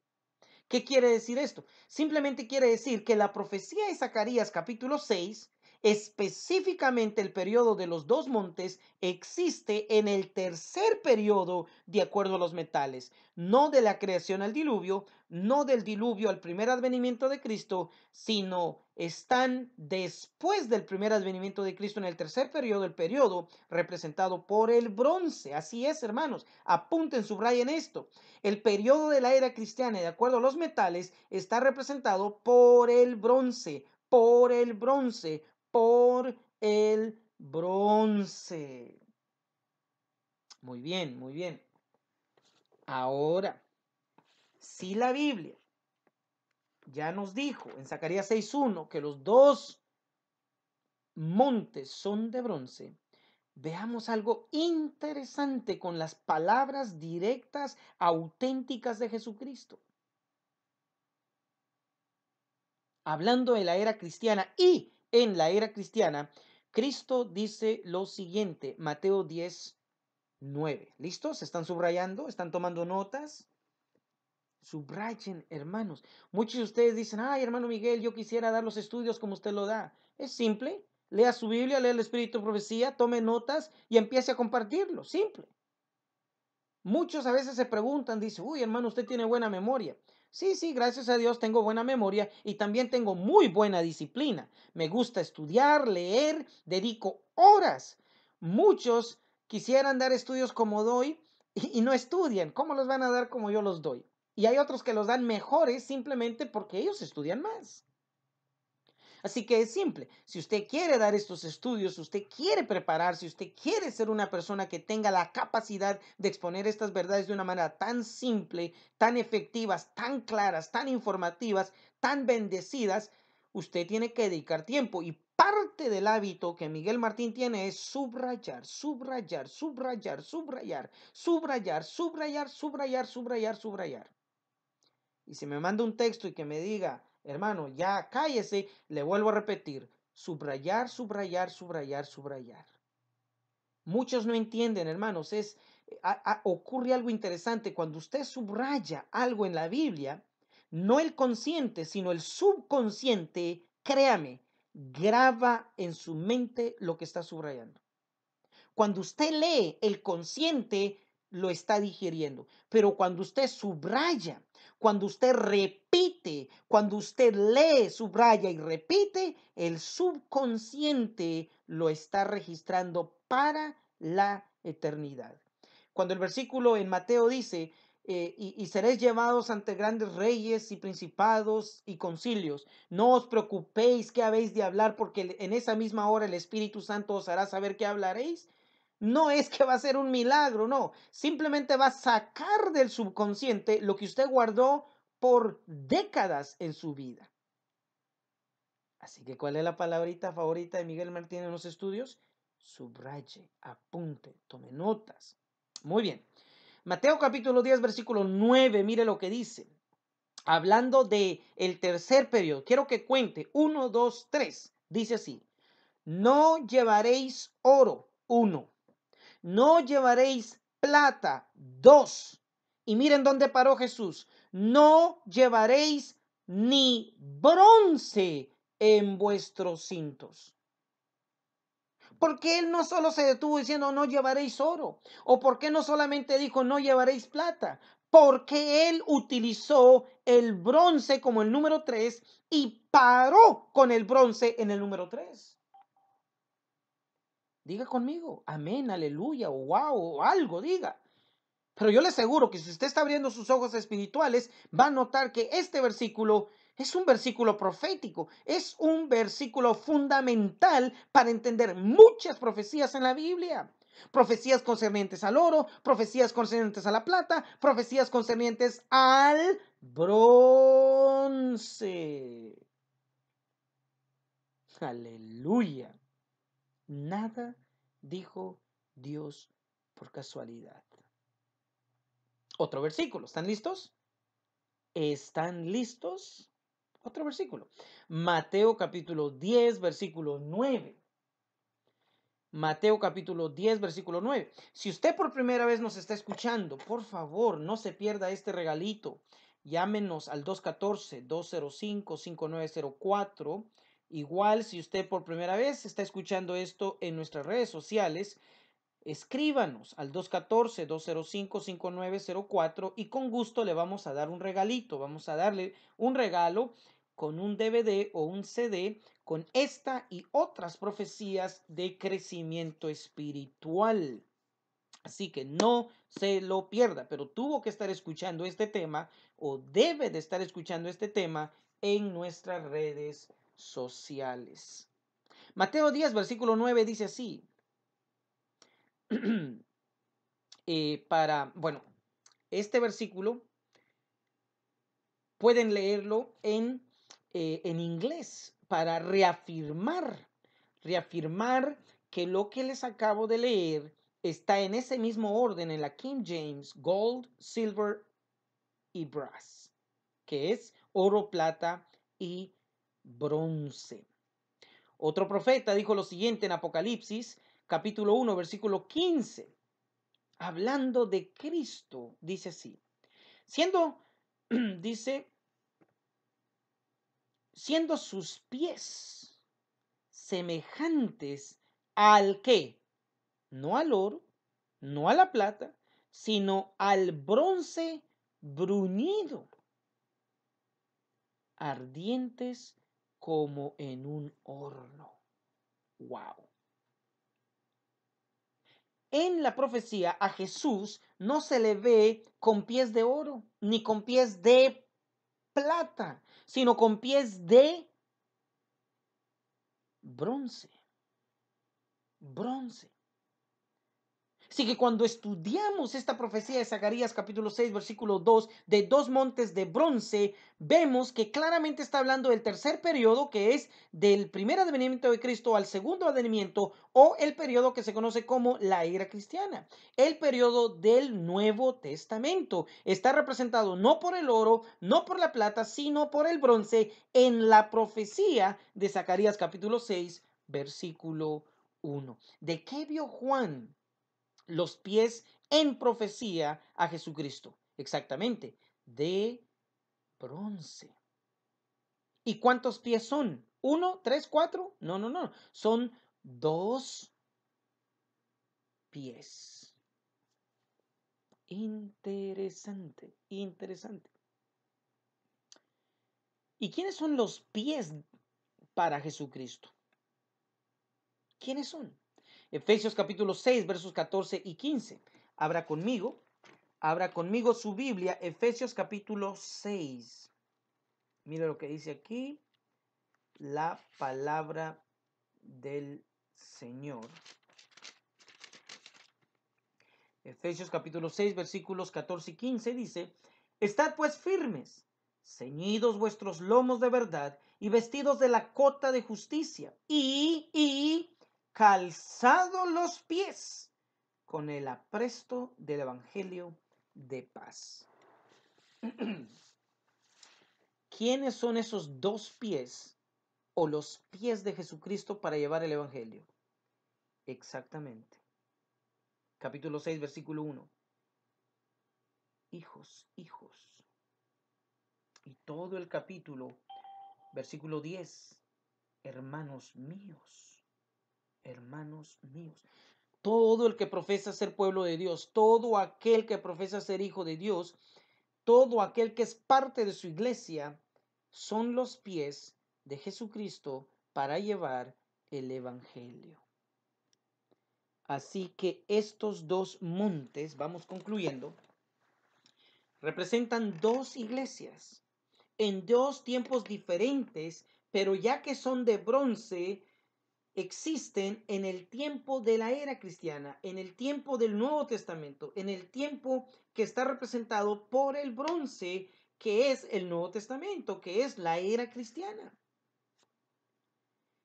¿Qué quiere decir esto? Simplemente quiere decir que la profecía de Zacarías capítulo 6 específicamente el periodo de los dos montes, existe en el tercer periodo de acuerdo a los metales, no de la creación al diluvio, no del diluvio al primer advenimiento de Cristo, sino están después del primer advenimiento de Cristo en el tercer periodo, el periodo representado por el bronce. Así es, hermanos, apunten, subrayen esto. El periodo de la era cristiana, de acuerdo a los metales, está representado por el bronce, por el bronce, por el bronce. Muy bien, muy bien. Ahora, si la Biblia ya nos dijo en Zacarías 6.1 que los dos montes son de bronce, veamos algo interesante con las palabras directas, auténticas de Jesucristo. Hablando de la era cristiana y en la era cristiana, Cristo dice lo siguiente, Mateo 10, 9. ¿Listos? ¿Están subrayando? ¿Están tomando notas? Subrayen, hermanos. Muchos de ustedes dicen, ay, hermano Miguel, yo quisiera dar los estudios como usted lo da. Es simple. Lea su Biblia, lea el Espíritu de Profecía, tome notas y empiece a compartirlo. Simple. Muchos a veces se preguntan, dice, uy, hermano, usted tiene buena memoria. Sí, sí, gracias a Dios tengo buena memoria y también tengo muy buena disciplina. Me gusta estudiar, leer, dedico horas. Muchos quisieran dar estudios como doy y, no estudian. ¿Cómo los van a dar como yo los doy? Y hay otros que los dan mejores simplemente porque ellos estudian más. Así que es simple, si usted quiere dar estos estudios, si usted quiere prepararse, si usted quiere ser una persona que tenga la capacidad de exponer estas verdades de una manera tan simple, tan efectivas, tan claras, tan informativas, tan bendecidas, usted tiene que dedicar tiempo y parte del hábito que Miguel Martín tiene es subrayar, subrayar, subrayar, subrayar, subrayar, subrayar, subrayar, subrayar, subrayar. Y si me manda un texto y que me diga, Hermano, ya cállese, le vuelvo a repetir, subrayar, subrayar, subrayar, subrayar. Muchos no entienden, hermanos, es eh, ocurre algo interesante cuando usted subraya algo en la Biblia, no el consciente, sino el subconsciente, créame, graba en su mente lo que está subrayando. Cuando usted lee, el consciente lo está digiriendo, pero cuando usted subraya cuando usted repite, cuando usted lee, subraya y repite, el subconsciente lo está registrando para la eternidad. Cuando el versículo en Mateo dice, eh, y, seréis llevados ante grandes reyes y principados y concilios. No os preocupéis qué habéis de hablar, porque en esa misma hora el Espíritu Santo os hará saber qué hablaréis no es que va a ser un milagro, no. Simplemente va a sacar del subconsciente lo que usted guardó por décadas en su vida. Así que, ¿cuál es la palabrita favorita de Miguel Martínez en los estudios? Subraye, apunte, tome notas. Muy bien. Mateo capítulo 10, versículo 9, mire lo que dice. Hablando de el tercer periodo, quiero que cuente Uno, dos, tres. Dice así, no llevaréis oro, Uno no llevaréis plata. Dos. Y miren dónde paró Jesús. No llevaréis ni bronce en vuestros cintos. Porque Él no solo se detuvo diciendo no llevaréis oro, o porque no solamente dijo no llevaréis plata, porque Él utilizó el bronce como el número tres y paró con el bronce en el número tres. Diga conmigo, amén, aleluya, o wow, o algo, diga. Pero yo le aseguro que si usted está abriendo sus ojos espirituales, va a notar que este versículo es un versículo profético, es un versículo fundamental para entender muchas profecías en la Biblia. Profecías concernientes al oro, profecías concernientes a la plata, profecías concernientes al bronce. Aleluya. Nada dijo Dios por casualidad. Otro versículo, ¿están listos? ¿Están listos? Otro versículo. Mateo capítulo 10, versículo 9. Mateo capítulo 10, versículo 9. Si usted por primera vez nos está escuchando, por favor, no se pierda este regalito. Llámenos al 214-205-5904 Igual si usted por primera vez está escuchando esto en nuestras redes sociales, escríbanos al 214-205-5904 y con gusto le vamos a dar un regalito, vamos a darle un regalo con un DVD o un CD con esta y otras profecías de crecimiento espiritual. Así que no se lo pierda, pero tuvo que estar escuchando este tema o debe de estar escuchando este tema en nuestras redes sociales. Mateo 10, versículo 9 dice así. Eh, para, bueno, este versículo pueden leerlo en, eh, en inglés para reafirmar, reafirmar que lo que les acabo de leer está en ese mismo orden en la King James, gold, silver y brass, que es oro, plata y bronce. Otro profeta dijo lo siguiente en Apocalipsis capítulo 1 versículo 15, hablando de Cristo, dice así, siendo, dice, siendo sus pies semejantes al que, no al oro, no a la plata, sino al bronce bruñido, ardientes como en un horno. ¡Wow! En la profecía a Jesús no se le ve con pies de oro, ni con pies de plata, sino con pies de bronce. Bronce. Así que cuando estudiamos esta profecía de Zacarías capítulo 6 versículo 2 de dos montes de bronce, vemos que claramente está hablando del tercer periodo que es del primer advenimiento de Cristo al segundo advenimiento o el periodo que se conoce como la era cristiana, el periodo del Nuevo Testamento. Está representado no por el oro, no por la plata, sino por el bronce en la profecía de Zacarías capítulo 6 versículo 1. ¿De qué vio Juan los pies en profecía a Jesucristo. Exactamente, de bronce. ¿Y cuántos pies son? ¿Uno, tres, cuatro? No, no, no. Son dos pies. Interesante, interesante. ¿Y quiénes son los pies para Jesucristo? ¿Quiénes son? Efesios capítulo 6, versos 14 y 15. Abra conmigo, abra conmigo su Biblia, Efesios capítulo 6. Mira lo que dice aquí, la palabra del Señor. Efesios capítulo 6, versículos 14 y 15 dice, Estad pues firmes, ceñidos vuestros lomos de verdad y vestidos de la cota de justicia y, y, calzado los pies con el apresto del Evangelio de paz. ¿Quiénes son esos dos pies o los pies de Jesucristo para llevar el Evangelio? Exactamente. Capítulo 6, versículo 1. Hijos, hijos. Y todo el capítulo, versículo 10. Hermanos míos hermanos míos. Todo el que profesa ser pueblo de Dios, todo aquel que profesa ser hijo de Dios, todo aquel que es parte de su iglesia, son los pies de Jesucristo para llevar el Evangelio. Así que estos dos montes, vamos concluyendo, representan dos iglesias en dos tiempos diferentes, pero ya que son de bronce, existen en el tiempo de la era cristiana, en el tiempo del Nuevo Testamento, en el tiempo que está representado por el bronce, que es el Nuevo Testamento, que es la era cristiana.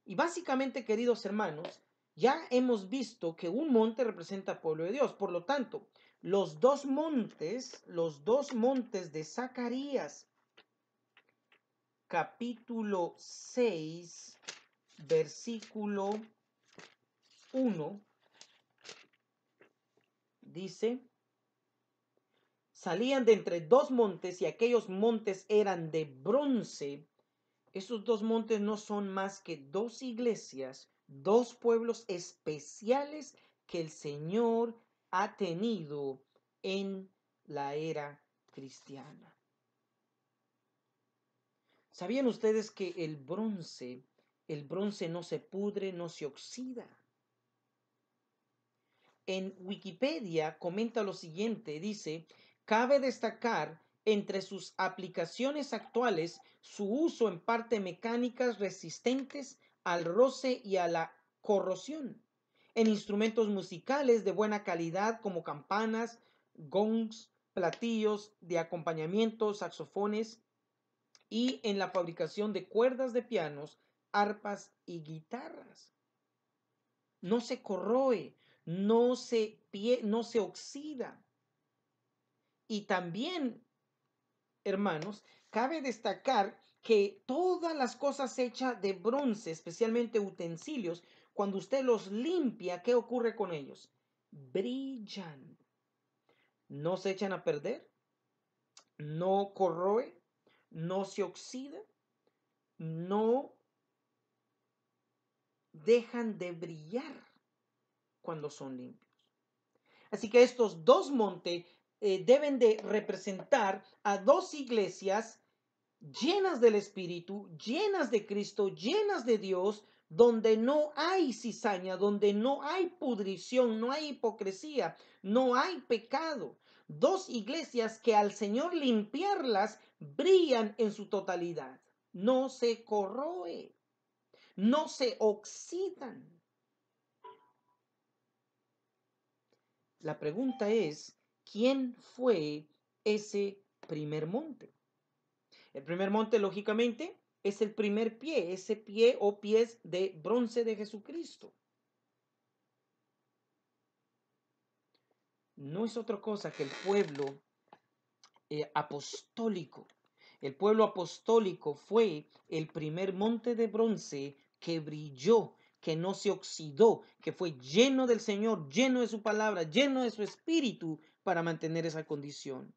Y básicamente, queridos hermanos, ya hemos visto que un monte representa pueblo de Dios. Por lo tanto, los dos montes, los dos montes de Zacarías, capítulo 6, versículo 1 dice, salían de entre dos montes y aquellos montes eran de bronce. Esos dos montes no son más que dos iglesias, dos pueblos especiales que el Señor ha tenido en la era cristiana. ¿Sabían ustedes que el bronce el bronce no se pudre, no se oxida. En Wikipedia comenta lo siguiente, dice, cabe destacar entre sus aplicaciones actuales su uso en parte mecánicas resistentes al roce y a la corrosión, en instrumentos musicales de buena calidad como campanas, gongs, platillos de acompañamiento, saxofones y en la fabricación de cuerdas de pianos arpas y guitarras. No se corroe, no se, no se oxida. Y también, hermanos, cabe destacar que todas las cosas hechas de bronce, especialmente utensilios, cuando usted los limpia, ¿qué ocurre con ellos? Brillan. No se echan a perder, no corroe, no se oxida, no dejan de brillar cuando son limpios. Así que estos dos montes eh, deben de representar a dos iglesias llenas del Espíritu, llenas de Cristo, llenas de Dios, donde no hay cizaña, donde no hay pudrición, no hay hipocresía, no hay pecado. Dos iglesias que al Señor limpiarlas brillan en su totalidad, no se corroe no se oxidan. La pregunta es, ¿quién fue ese primer monte? El primer monte, lógicamente, es el primer pie, ese pie o pies de bronce de Jesucristo. No es otra cosa que el pueblo eh, apostólico. El pueblo apostólico fue el primer monte de bronce que brilló, que no se oxidó, que fue lleno del Señor, lleno de su palabra, lleno de su espíritu para mantener esa condición.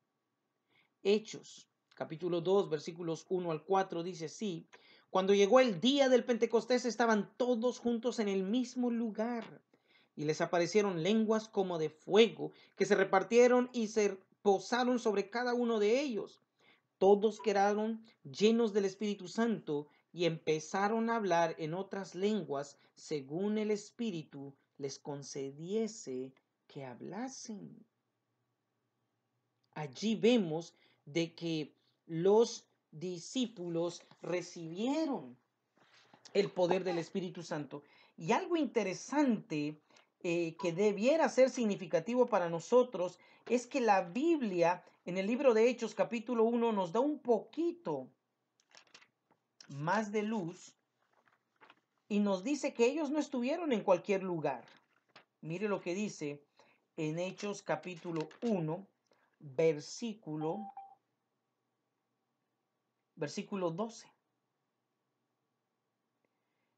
Hechos, capítulo 2, versículos 1 al 4 dice así, cuando llegó el día del Pentecostés estaban todos juntos en el mismo lugar y les aparecieron lenguas como de fuego que se repartieron y se posaron sobre cada uno de ellos. Todos quedaron llenos del Espíritu Santo y empezaron a hablar en otras lenguas según el Espíritu les concediese que hablasen. Allí vemos de que los discípulos recibieron el poder del Espíritu Santo. Y algo interesante eh, que debiera ser significativo para nosotros es que la Biblia en el libro de Hechos capítulo 1 nos da un poquito más de luz, y nos dice que ellos no estuvieron en cualquier lugar. Mire lo que dice en Hechos capítulo 1, versículo, versículo 12.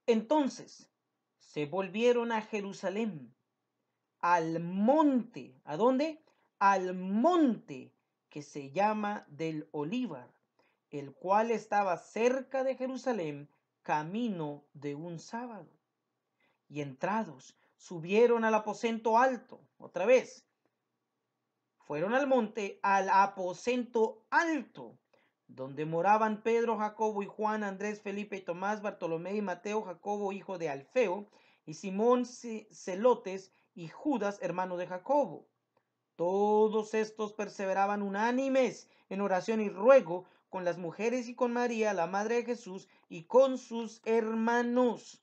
Entonces se volvieron a Jerusalén, al monte, ¿a dónde? Al monte que se llama del olivar el cual estaba cerca de Jerusalén, camino de un sábado. Y entrados, subieron al aposento alto, otra vez. Fueron al monte, al aposento alto, donde moraban Pedro, Jacobo y Juan, Andrés, Felipe y Tomás, Bartolomé y Mateo, Jacobo, hijo de Alfeo, y Simón Celotes y Judas, hermano de Jacobo. Todos estos perseveraban unánimes en oración y ruego con las mujeres y con María, la madre de Jesús, y con sus hermanos.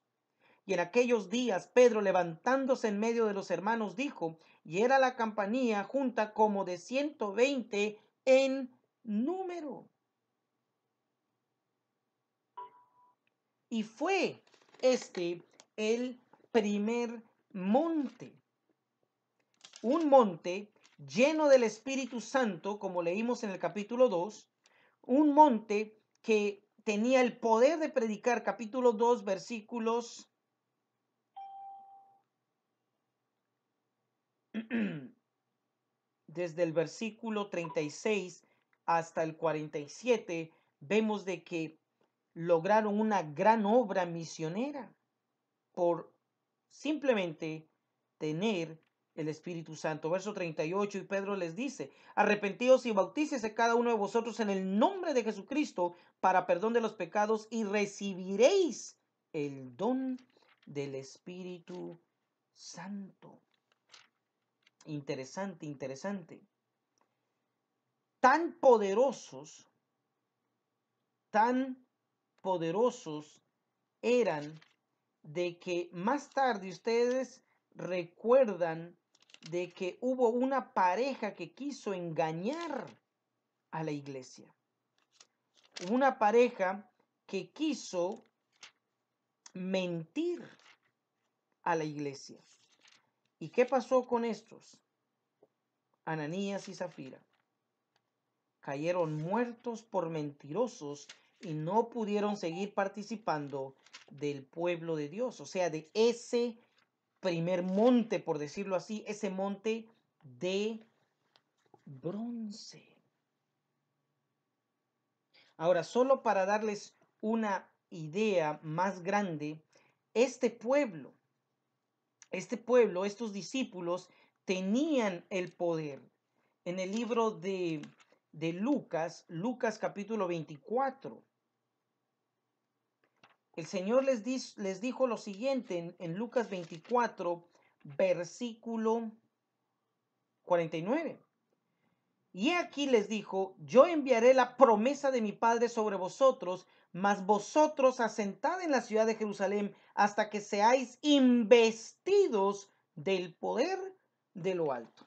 Y en aquellos días Pedro, levantándose en medio de los hermanos, dijo, y era la campanía junta como de ciento veinte en número. Y fue este el primer monte. Un monte lleno del Espíritu Santo, como leímos en el capítulo 2, un monte que tenía el poder de predicar, capítulo 2, versículos desde el versículo 36 hasta el 47, vemos de que lograron una gran obra misionera por simplemente tener el Espíritu Santo. Verso 38 y Pedro les dice, arrepentíos y bautícese cada uno de vosotros en el nombre de Jesucristo para perdón de los pecados y recibiréis el don del Espíritu Santo. Interesante, interesante. Tan poderosos, tan poderosos eran de que más tarde ustedes recuerdan de que hubo una pareja que quiso engañar a la iglesia. Una pareja que quiso mentir a la iglesia. ¿Y qué pasó con estos? Ananías y Zafira cayeron muertos por mentirosos y no pudieron seguir participando del pueblo de Dios, o sea, de ese primer monte, por decirlo así, ese monte de bronce. Ahora, solo para darles una idea más grande, este pueblo, este pueblo, estos discípulos tenían el poder. En el libro de, de Lucas, Lucas capítulo 24, el Señor les, les dijo lo siguiente en, en Lucas 24, versículo 49. Y aquí les dijo, yo enviaré la promesa de mi Padre sobre vosotros, mas vosotros asentad en la ciudad de Jerusalén hasta que seáis investidos del poder de lo alto.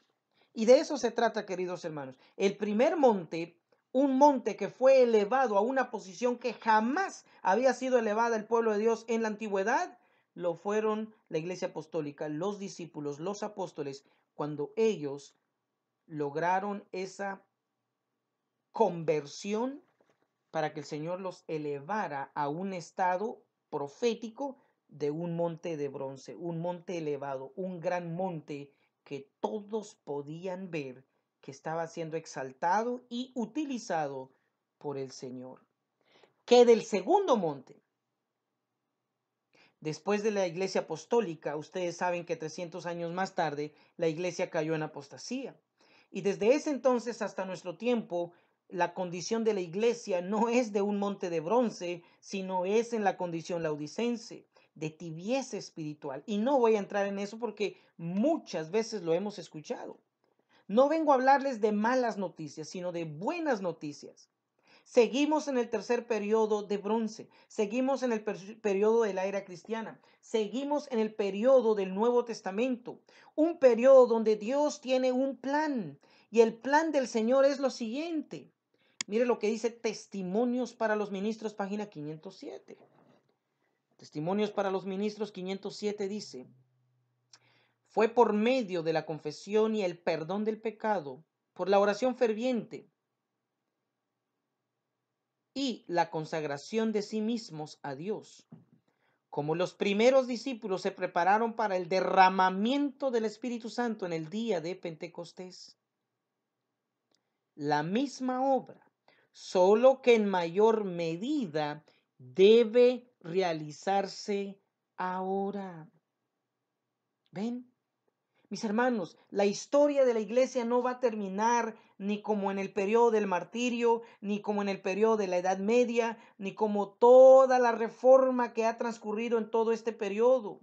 Y de eso se trata, queridos hermanos. El primer monte un monte que fue elevado a una posición que jamás había sido elevada el pueblo de Dios en la antigüedad, lo fueron la iglesia apostólica, los discípulos, los apóstoles, cuando ellos lograron esa conversión para que el Señor los elevara a un estado profético de un monte de bronce, un monte elevado, un gran monte que todos podían ver que estaba siendo exaltado y utilizado por el Señor. ¿Qué del segundo monte, después de la iglesia apostólica, ustedes saben que 300 años más tarde la iglesia cayó en apostasía. Y desde ese entonces hasta nuestro tiempo, la condición de la iglesia no es de un monte de bronce, sino es en la condición laudicense, de tibieza espiritual. Y no voy a entrar en eso porque muchas veces lo hemos escuchado. No vengo a hablarles de malas noticias, sino de buenas noticias. Seguimos en el tercer periodo de bronce, seguimos en el periodo de la era cristiana, seguimos en el periodo del Nuevo Testamento, un periodo donde Dios tiene un plan y el plan del Señor es lo siguiente. Mire lo que dice Testimonios para los Ministros, página 507. Testimonios para los Ministros 507 dice, fue por medio de la confesión y el perdón del pecado, por la oración ferviente y la consagración de sí mismos a Dios. Como los primeros discípulos se prepararon para el derramamiento del Espíritu Santo en el día de Pentecostés. La misma obra, solo que en mayor medida debe realizarse ahora. ¿Ven? Mis hermanos, la historia de la iglesia no va a terminar ni como en el periodo del martirio, ni como en el periodo de la Edad Media, ni como toda la reforma que ha transcurrido en todo este periodo.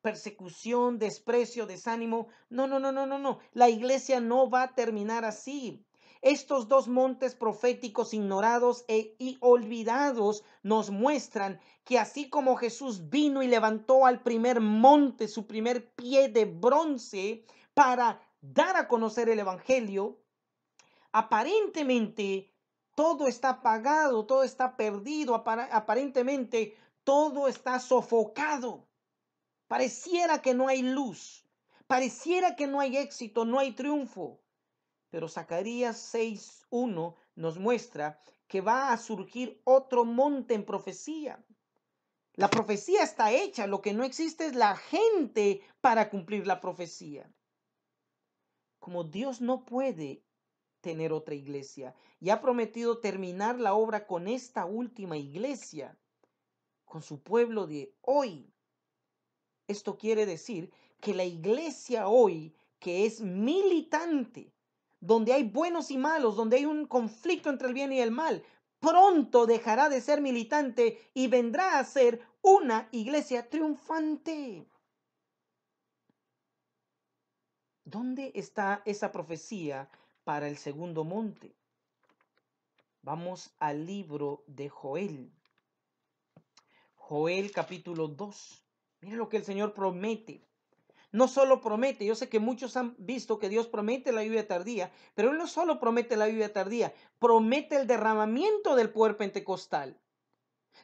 Persecución, desprecio, desánimo. No, no, no, no, no, no. La iglesia no va a terminar así. Estos dos montes proféticos ignorados e, y olvidados nos muestran que así como Jesús vino y levantó al primer monte su primer pie de bronce para dar a conocer el Evangelio, aparentemente todo está apagado, todo está perdido, aparentemente todo está sofocado. Pareciera que no hay luz, pareciera que no hay éxito, no hay triunfo. Pero Zacarías 6.1 nos muestra que va a surgir otro monte en profecía. La profecía está hecha, lo que no existe es la gente para cumplir la profecía. Como Dios no puede tener otra iglesia y ha prometido terminar la obra con esta última iglesia, con su pueblo de hoy. Esto quiere decir que la iglesia hoy, que es militante, donde hay buenos y malos, donde hay un conflicto entre el bien y el mal, pronto dejará de ser militante y vendrá a ser una iglesia triunfante. ¿Dónde está esa profecía para el segundo monte? Vamos al libro de Joel. Joel capítulo 2. Mira lo que el Señor promete no solo promete, yo sé que muchos han visto que Dios promete la lluvia tardía, pero Él no solo promete la lluvia tardía, promete el derramamiento del poder pentecostal.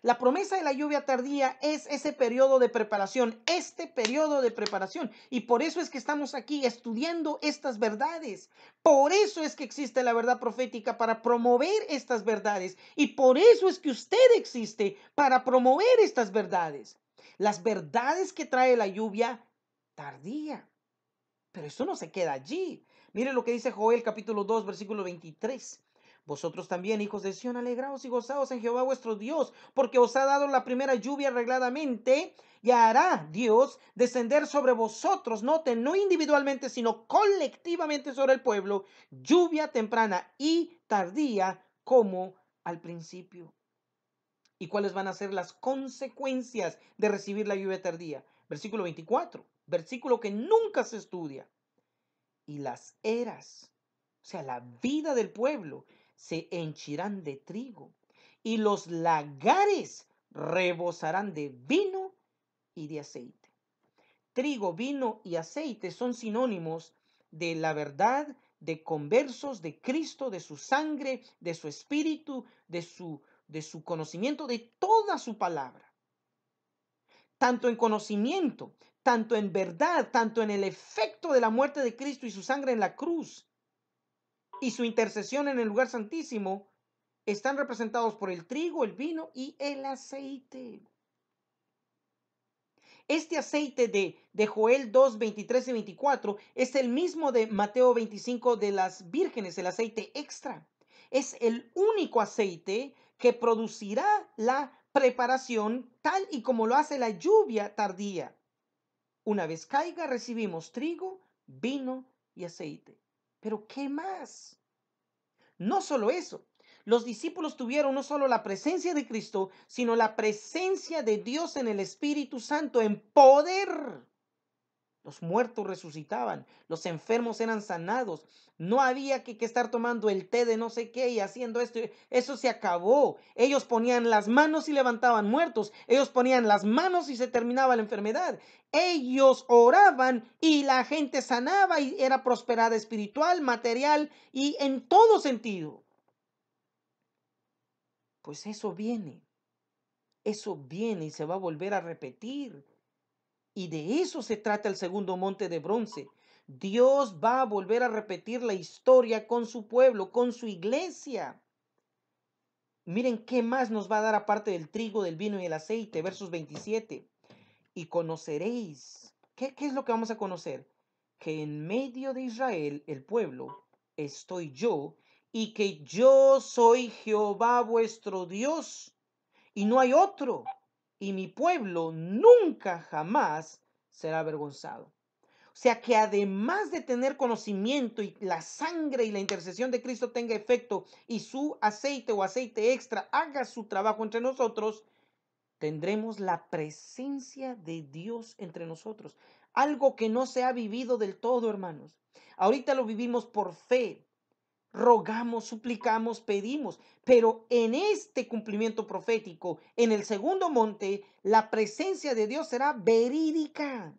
La promesa de la lluvia tardía es ese periodo de preparación, este periodo de preparación. Y por eso es que estamos aquí estudiando estas verdades. Por eso es que existe la verdad profética para promover estas verdades. Y por eso es que usted existe para promover estas verdades. Las verdades que trae la lluvia tardía. Pero eso no se queda allí. Mire lo que dice Joel capítulo 2, versículo 23. Vosotros también, hijos de sion alegraos y gozaos en Jehová vuestro Dios, porque os ha dado la primera lluvia arregladamente, y hará Dios descender sobre vosotros, noten, no individualmente, sino colectivamente sobre el pueblo, lluvia temprana y tardía como al principio. ¿Y cuáles van a ser las consecuencias de recibir la lluvia tardía? Versículo 24 versículo que nunca se estudia. Y las eras, o sea, la vida del pueblo, se henchirán de trigo, y los lagares rebosarán de vino y de aceite. Trigo, vino y aceite son sinónimos de la verdad, de conversos, de Cristo, de su sangre, de su espíritu, de su, de su conocimiento, de toda su palabra tanto en conocimiento tanto en verdad, tanto en el efecto de la muerte de Cristo y su sangre en la cruz y su intercesión en el lugar santísimo, están representados por el trigo, el vino y el aceite. Este aceite de, Joel 2, 23 y 24 es el mismo de Mateo 25 de las vírgenes, el aceite extra. Es el único aceite que producirá la preparación tal y como lo hace la lluvia tardía. Una vez caiga, recibimos trigo, vino y aceite. Pero ¿qué más? No solo eso. Los discípulos tuvieron no solo la presencia de Cristo, sino la presencia de Dios en el Espíritu Santo en poder. Los muertos resucitaban, los enfermos eran sanados. No había que, estar tomando el té de no sé qué y haciendo esto. Eso se acabó. Ellos ponían las manos y levantaban muertos. Ellos ponían las manos y se terminaba la enfermedad. Ellos oraban y la gente sanaba y era prosperada espiritual, material y en todo sentido. Pues eso viene. Eso viene y se va a volver a repetir y de eso se trata el segundo monte de bronce. Dios va a volver a repetir la historia con su pueblo, con su iglesia. Miren qué más nos va a dar aparte del trigo, del vino y el aceite, versos 27. Y conoceréis. ¿Qué, qué es lo que vamos a conocer? Que en medio de Israel, el pueblo, estoy yo, y que yo soy Jehová vuestro Dios, y no hay otro y mi pueblo nunca jamás será avergonzado. O sea que además de tener conocimiento y la sangre y la intercesión de Cristo tenga efecto y su aceite o aceite extra haga su trabajo entre nosotros, tendremos la presencia de Dios entre nosotros. Algo que no se ha vivido del todo, hermanos. Ahorita lo vivimos por fe, rogamos, suplicamos, pedimos. Pero en este cumplimiento profético, en el segundo monte, la presencia de Dios será verídica.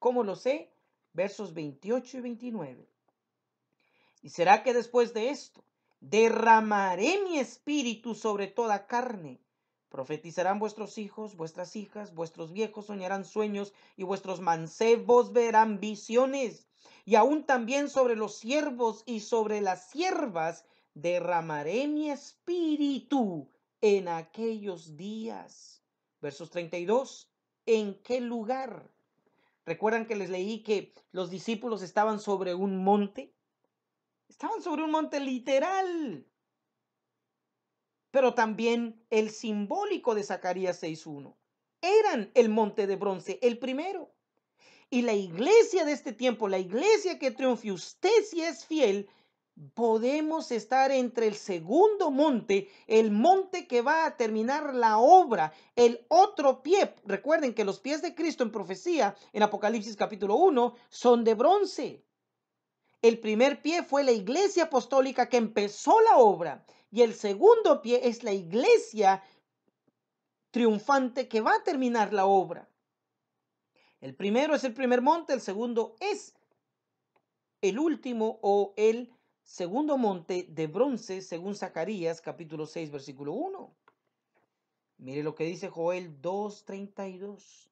¿Cómo lo sé? Versos 28 y 29. Y será que después de esto, derramaré mi espíritu sobre toda carne Profetizarán vuestros hijos, vuestras hijas, vuestros viejos soñarán sueños y vuestros mancebos verán visiones. Y aún también sobre los siervos y sobre las siervas derramaré mi espíritu en aquellos días. Versos 32. ¿En qué lugar? ¿Recuerdan que les leí que los discípulos estaban sobre un monte? Estaban sobre un monte literal pero también el simbólico de Zacarías 6.1. Eran el monte de bronce, el primero. Y la iglesia de este tiempo, la iglesia que triunfe, usted si es fiel, podemos estar entre el segundo monte, el monte que va a terminar la obra, el otro pie. Recuerden que los pies de Cristo en profecía, en Apocalipsis capítulo 1, son de bronce. El primer pie fue la iglesia apostólica que empezó la obra y el segundo pie es la iglesia triunfante que va a terminar la obra. El primero es el primer monte, el segundo es el último o el segundo monte de bronce, según Zacarías capítulo 6, versículo 1. Mire lo que dice Joel 2.32.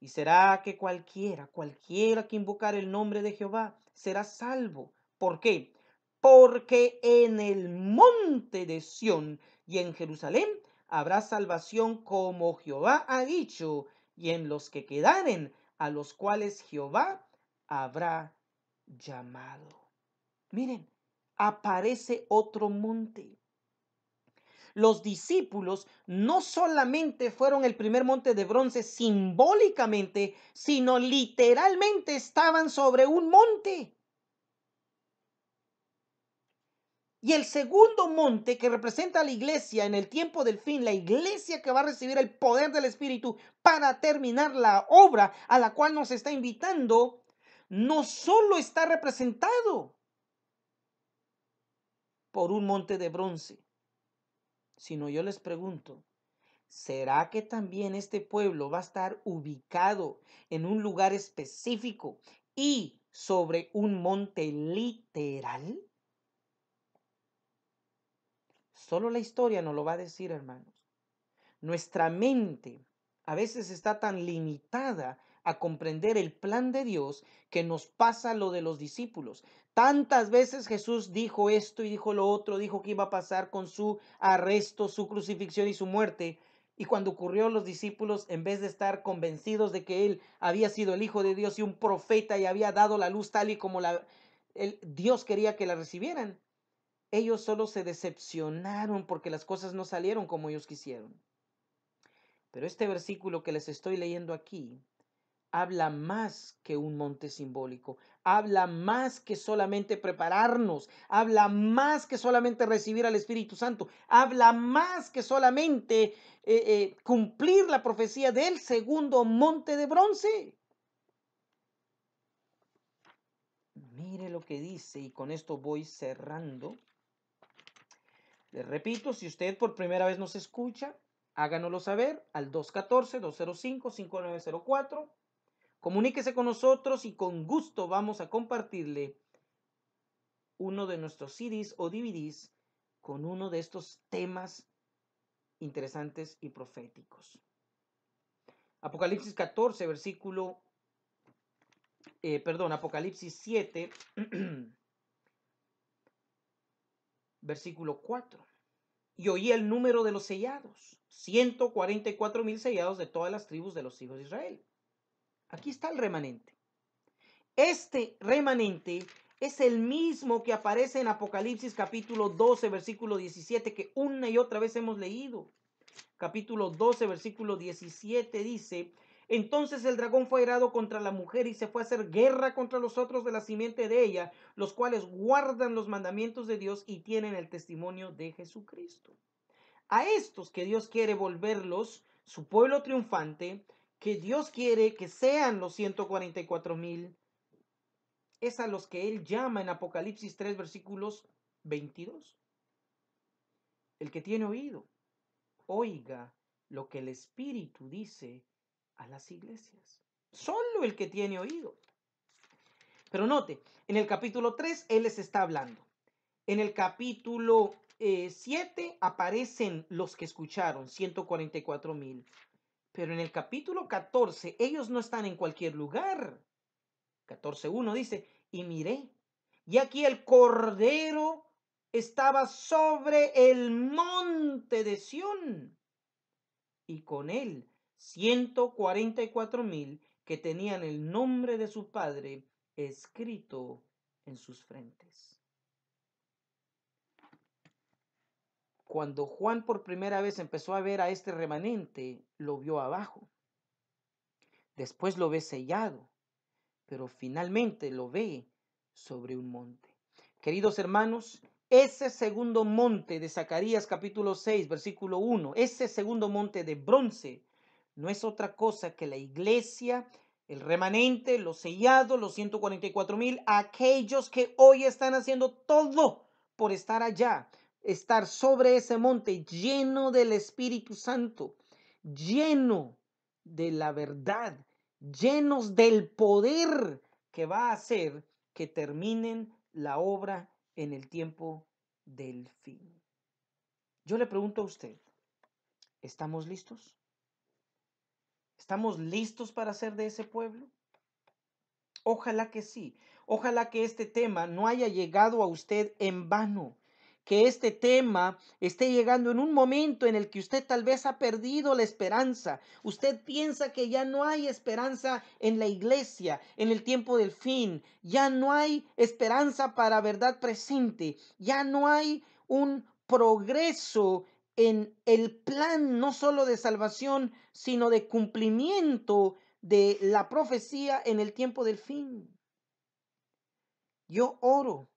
Y será que cualquiera, cualquiera que invocar el nombre de Jehová será salvo. ¿Por qué? porque en el monte de Sión y en Jerusalén habrá salvación como Jehová ha dicho, y en los que quedaren, a los cuales Jehová habrá llamado. Miren, aparece otro monte. Los discípulos no solamente fueron el primer monte de bronce simbólicamente, sino literalmente estaban sobre un monte. Y el segundo monte que representa a la iglesia en el tiempo del fin, la iglesia que va a recibir el poder del Espíritu para terminar la obra a la cual nos está invitando, no solo está representado por un monte de bronce, sino yo les pregunto, ¿será que también este pueblo va a estar ubicado en un lugar específico y sobre un monte literal? Solo la historia nos lo va a decir, hermanos. Nuestra mente a veces está tan limitada a comprender el plan de Dios que nos pasa lo de los discípulos. Tantas veces Jesús dijo esto y dijo lo otro, dijo que iba a pasar con su arresto, su crucifixión y su muerte. Y cuando ocurrió, los discípulos, en vez de estar convencidos de que Él había sido el Hijo de Dios y un profeta y había dado la luz tal y como Dios quería que la recibieran, ellos solo se decepcionaron porque las cosas no salieron como ellos quisieron. Pero este versículo que les estoy leyendo aquí habla más que un monte simbólico, habla más que solamente prepararnos, habla más que solamente recibir al Espíritu Santo, habla más que solamente eh, eh, cumplir la profecía del segundo monte de bronce. Mire lo que dice y con esto voy cerrando. Les repito, si usted por primera vez nos escucha, háganoslo saber al 214-205-5904. Comuníquese con nosotros y con gusto vamos a compartirle uno de nuestros CDs o DVDs con uno de estos temas interesantes y proféticos. Apocalipsis 14, versículo, eh, perdón, Apocalipsis 7. versículo 4. Y oí el número de los sellados, 144 mil sellados de todas las tribus de los hijos de Israel. Aquí está el remanente. Este remanente es el mismo que aparece en Apocalipsis capítulo 12, versículo 17, que una y otra vez hemos leído. Capítulo 12, versículo 17 dice, entonces el dragón fue airado contra la mujer y se fue a hacer guerra contra los otros de la simiente de ella, los cuales guardan los mandamientos de Dios y tienen el testimonio de Jesucristo. A estos que Dios quiere volverlos su pueblo triunfante, que Dios quiere que sean los 144 mil, es a los que él llama en Apocalipsis 3 versículos 22. El que tiene oído, oiga lo que el Espíritu dice a las iglesias. Solo el que tiene oído. Pero note, en el capítulo 3 Él les está hablando. En el capítulo 7 eh, aparecen los que escucharon, 144 mil. Pero en el capítulo 14 ellos no están en cualquier lugar. 14.1 dice, y miré. Y aquí el cordero estaba sobre el monte de Sión. Y con él 144 mil que tenían el nombre de su padre escrito en sus frentes. Cuando Juan por primera vez empezó a ver a este remanente, lo vio abajo. Después lo ve sellado, pero finalmente lo ve sobre un monte. Queridos hermanos, ese segundo monte de Zacarías capítulo 6, versículo 1, ese segundo monte de bronce, no es otra cosa que la iglesia, el remanente, los sellados, los 144 mil, aquellos que hoy están haciendo todo por estar allá, estar sobre ese monte lleno del Espíritu Santo, lleno de la verdad, llenos del poder que va a hacer que terminen la obra en el tiempo del fin. Yo le pregunto a usted, ¿estamos listos? ¿Estamos listos para ser de ese pueblo? Ojalá que sí. Ojalá que este tema no haya llegado a usted en vano. Que este tema esté llegando en un momento en el que usted tal vez ha perdido la esperanza. Usted piensa que ya no hay esperanza en la iglesia, en el tiempo del fin. Ya no hay esperanza para verdad presente. Ya no hay un progreso en el plan no solo de salvación, sino de cumplimiento de la profecía en el tiempo del fin. Yo oro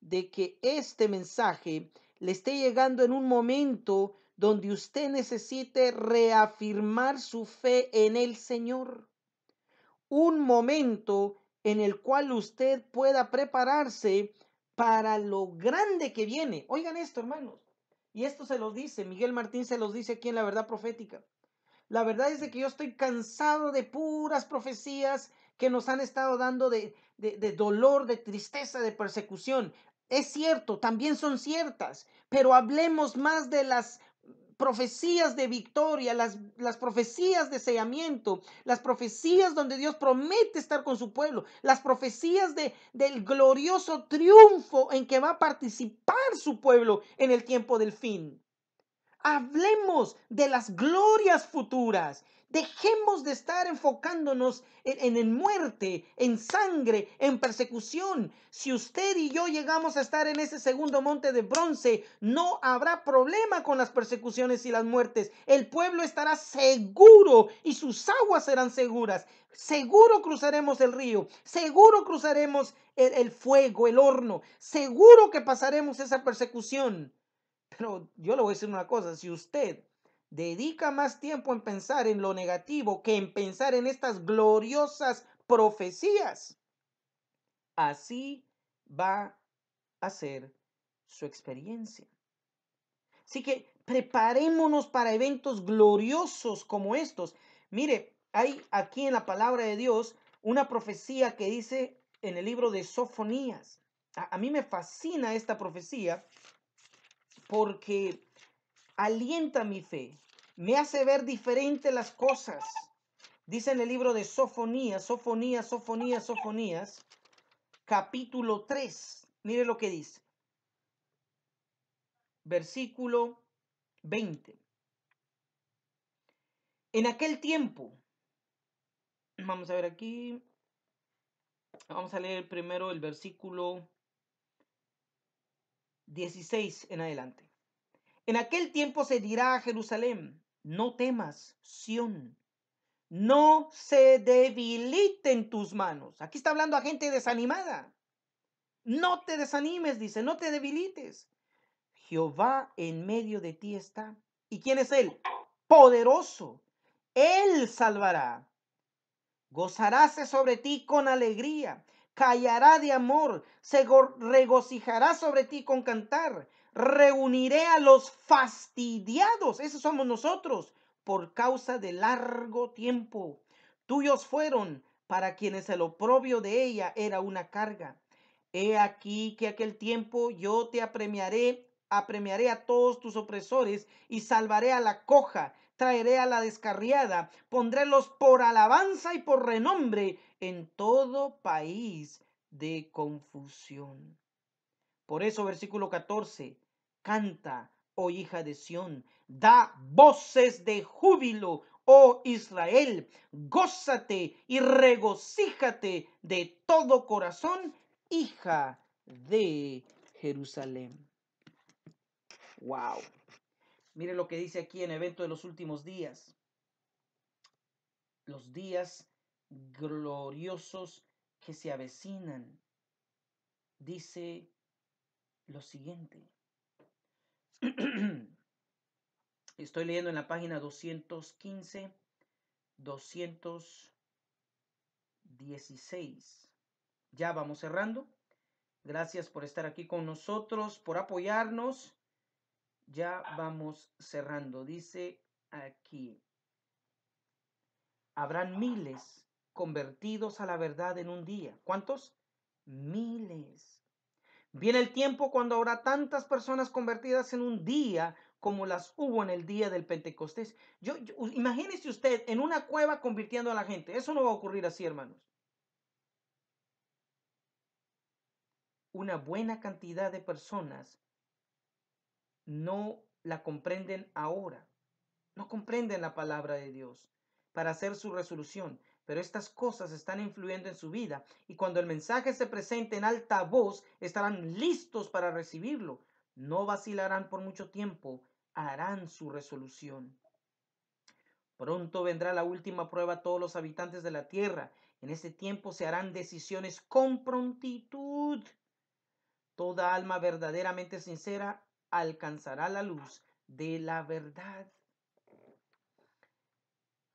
de que este mensaje le esté llegando en un momento donde usted necesite reafirmar su fe en el Señor. Un momento en el cual usted pueda prepararse para lo grande que viene. Oigan esto, hermanos. Y esto se los dice, Miguel Martín se los dice aquí en la verdad profética. La verdad es que yo estoy cansado de puras profecías que nos han estado dando de, dolor, de tristeza, de persecución. Es cierto, también son ciertas, pero hablemos más de las profecías de victoria, las, las, profecías de sellamiento, las profecías donde Dios promete estar con su pueblo, las profecías de, del glorioso triunfo en que va a participar su pueblo en el tiempo del fin. Hablemos de las glorias futuras. Dejemos de estar enfocándonos en, el muerte, en sangre, en persecución. Si usted y yo llegamos a estar en ese segundo monte de bronce, no habrá problema con las persecuciones y las muertes. El pueblo estará seguro y sus aguas serán seguras. Seguro cruzaremos el río, seguro cruzaremos el fuego, el horno, seguro que pasaremos esa persecución. Pero yo le voy a decir una cosa, si usted dedica más tiempo en pensar en lo negativo que en pensar en estas gloriosas profecías, así va a ser su experiencia. Así que preparémonos para eventos gloriosos como estos. Mire, hay aquí en la palabra de Dios una profecía que dice en el libro de Sofonías. a mí me fascina esta profecía porque alienta mi fe, me hace ver diferente las cosas. Dice en el libro de Sofonías, Sofonías, Sofonías, Sofonías, capítulo 3. Mire lo que dice. Versículo 20. En aquel tiempo, vamos a ver aquí, vamos a leer primero el versículo 16 en adelante. En aquel tiempo se dirá a Jerusalén, no temas, Sión, no se debiliten tus manos. Aquí está hablando a gente desanimada. No te desanimes, dice, no te debilites. Jehová en medio de ti está. ¿Y quién es Él? Poderoso. Él salvará. Gozarás sobre ti con alegría callará de amor, se regocijará sobre ti con cantar, reuniré a los fastidiados, esos somos nosotros, por causa de largo tiempo. Tuyos fueron para quienes el oprobio de ella era una carga. He aquí que aquel tiempo yo te apremiaré, apremiaré a todos tus opresores y salvaré a la coja, traeré a la descarriada, pondrélos por alabanza y por renombre en todo país de confusión. Por eso, versículo 14, canta, oh hija de Sión, da voces de júbilo, oh Israel, gózate y regocíjate de todo corazón, hija de Jerusalén. Wow. Mire lo que dice aquí en evento de los últimos días. Los días gloriosos que se avecinan, dice lo siguiente. Estoy leyendo en la página 215, 216. Ya vamos cerrando. Gracias por estar aquí con nosotros, por apoyarnos. Ya vamos cerrando. Dice aquí, habrán miles convertidos a la verdad en un día. ¿Cuántos? Miles. Viene el tiempo cuando habrá tantas personas convertidas en un día como las hubo en el día del Pentecostés. Yo, imagínese usted en una cueva convirtiendo a la gente. Eso no va a ocurrir así, hermanos. Una buena cantidad de personas no la comprenden ahora. No comprenden la palabra de Dios para hacer su resolución pero estas cosas están influyendo en su vida y cuando el mensaje se presente en alta voz, estarán listos para recibirlo. No vacilarán por mucho tiempo, harán su resolución. Pronto vendrá la última prueba a todos los habitantes de la tierra. En este tiempo se harán decisiones con prontitud. Toda alma verdaderamente sincera alcanzará la luz de la verdad.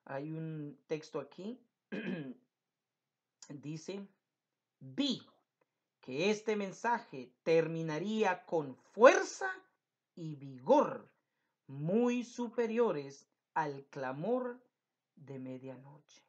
Hay un texto aquí dice, vi que este mensaje terminaría con fuerza y vigor muy superiores al clamor de medianoche.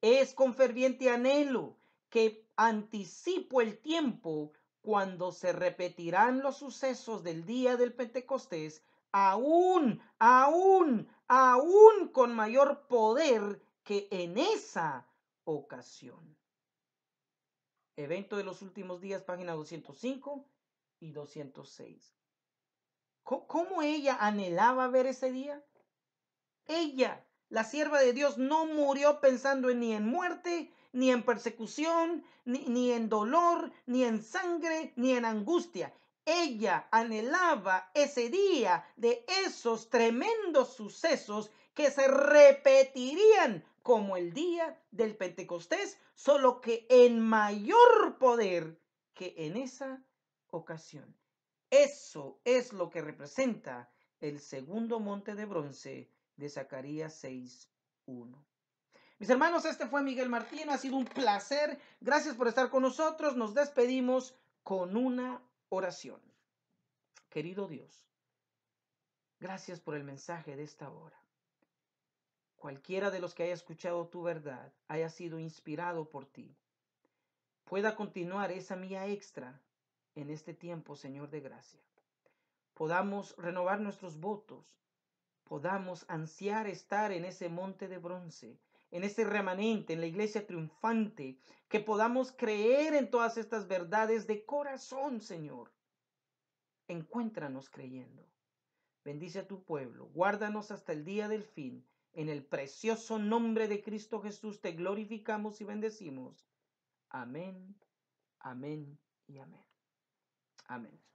Es con ferviente anhelo que anticipo el tiempo cuando se repetirán los sucesos del día del Pentecostés, aún, aún, aún con mayor poder que en esa ocasión. Evento de los últimos días, página 205 y 206. ¿Cómo ella anhelaba ver ese día? Ella, la sierva de Dios, no murió pensando en, ni en muerte, ni en persecución, ni, ni en dolor, ni en sangre, ni en angustia. Ella anhelaba ese día de esos tremendos sucesos que se repetirían como el día del Pentecostés, solo que en mayor poder que en esa ocasión. Eso es lo que representa el segundo monte de bronce de Zacarías 6.1. Mis hermanos, este fue Miguel Martín, ha sido un placer. Gracias por estar con nosotros. Nos despedimos con una oración. Querido Dios, gracias por el mensaje de esta hora cualquiera de los que haya escuchado tu verdad haya sido inspirado por ti, pueda continuar esa mía extra en este tiempo, Señor de gracia. Podamos renovar nuestros votos, podamos ansiar estar en ese monte de bronce, en ese remanente, en la iglesia triunfante, que podamos creer en todas estas verdades de corazón, Señor. Encuéntranos creyendo. Bendice a tu pueblo, guárdanos hasta el día del fin en el precioso nombre de Cristo Jesús te glorificamos y bendecimos. Amén, amén y amén. Amén.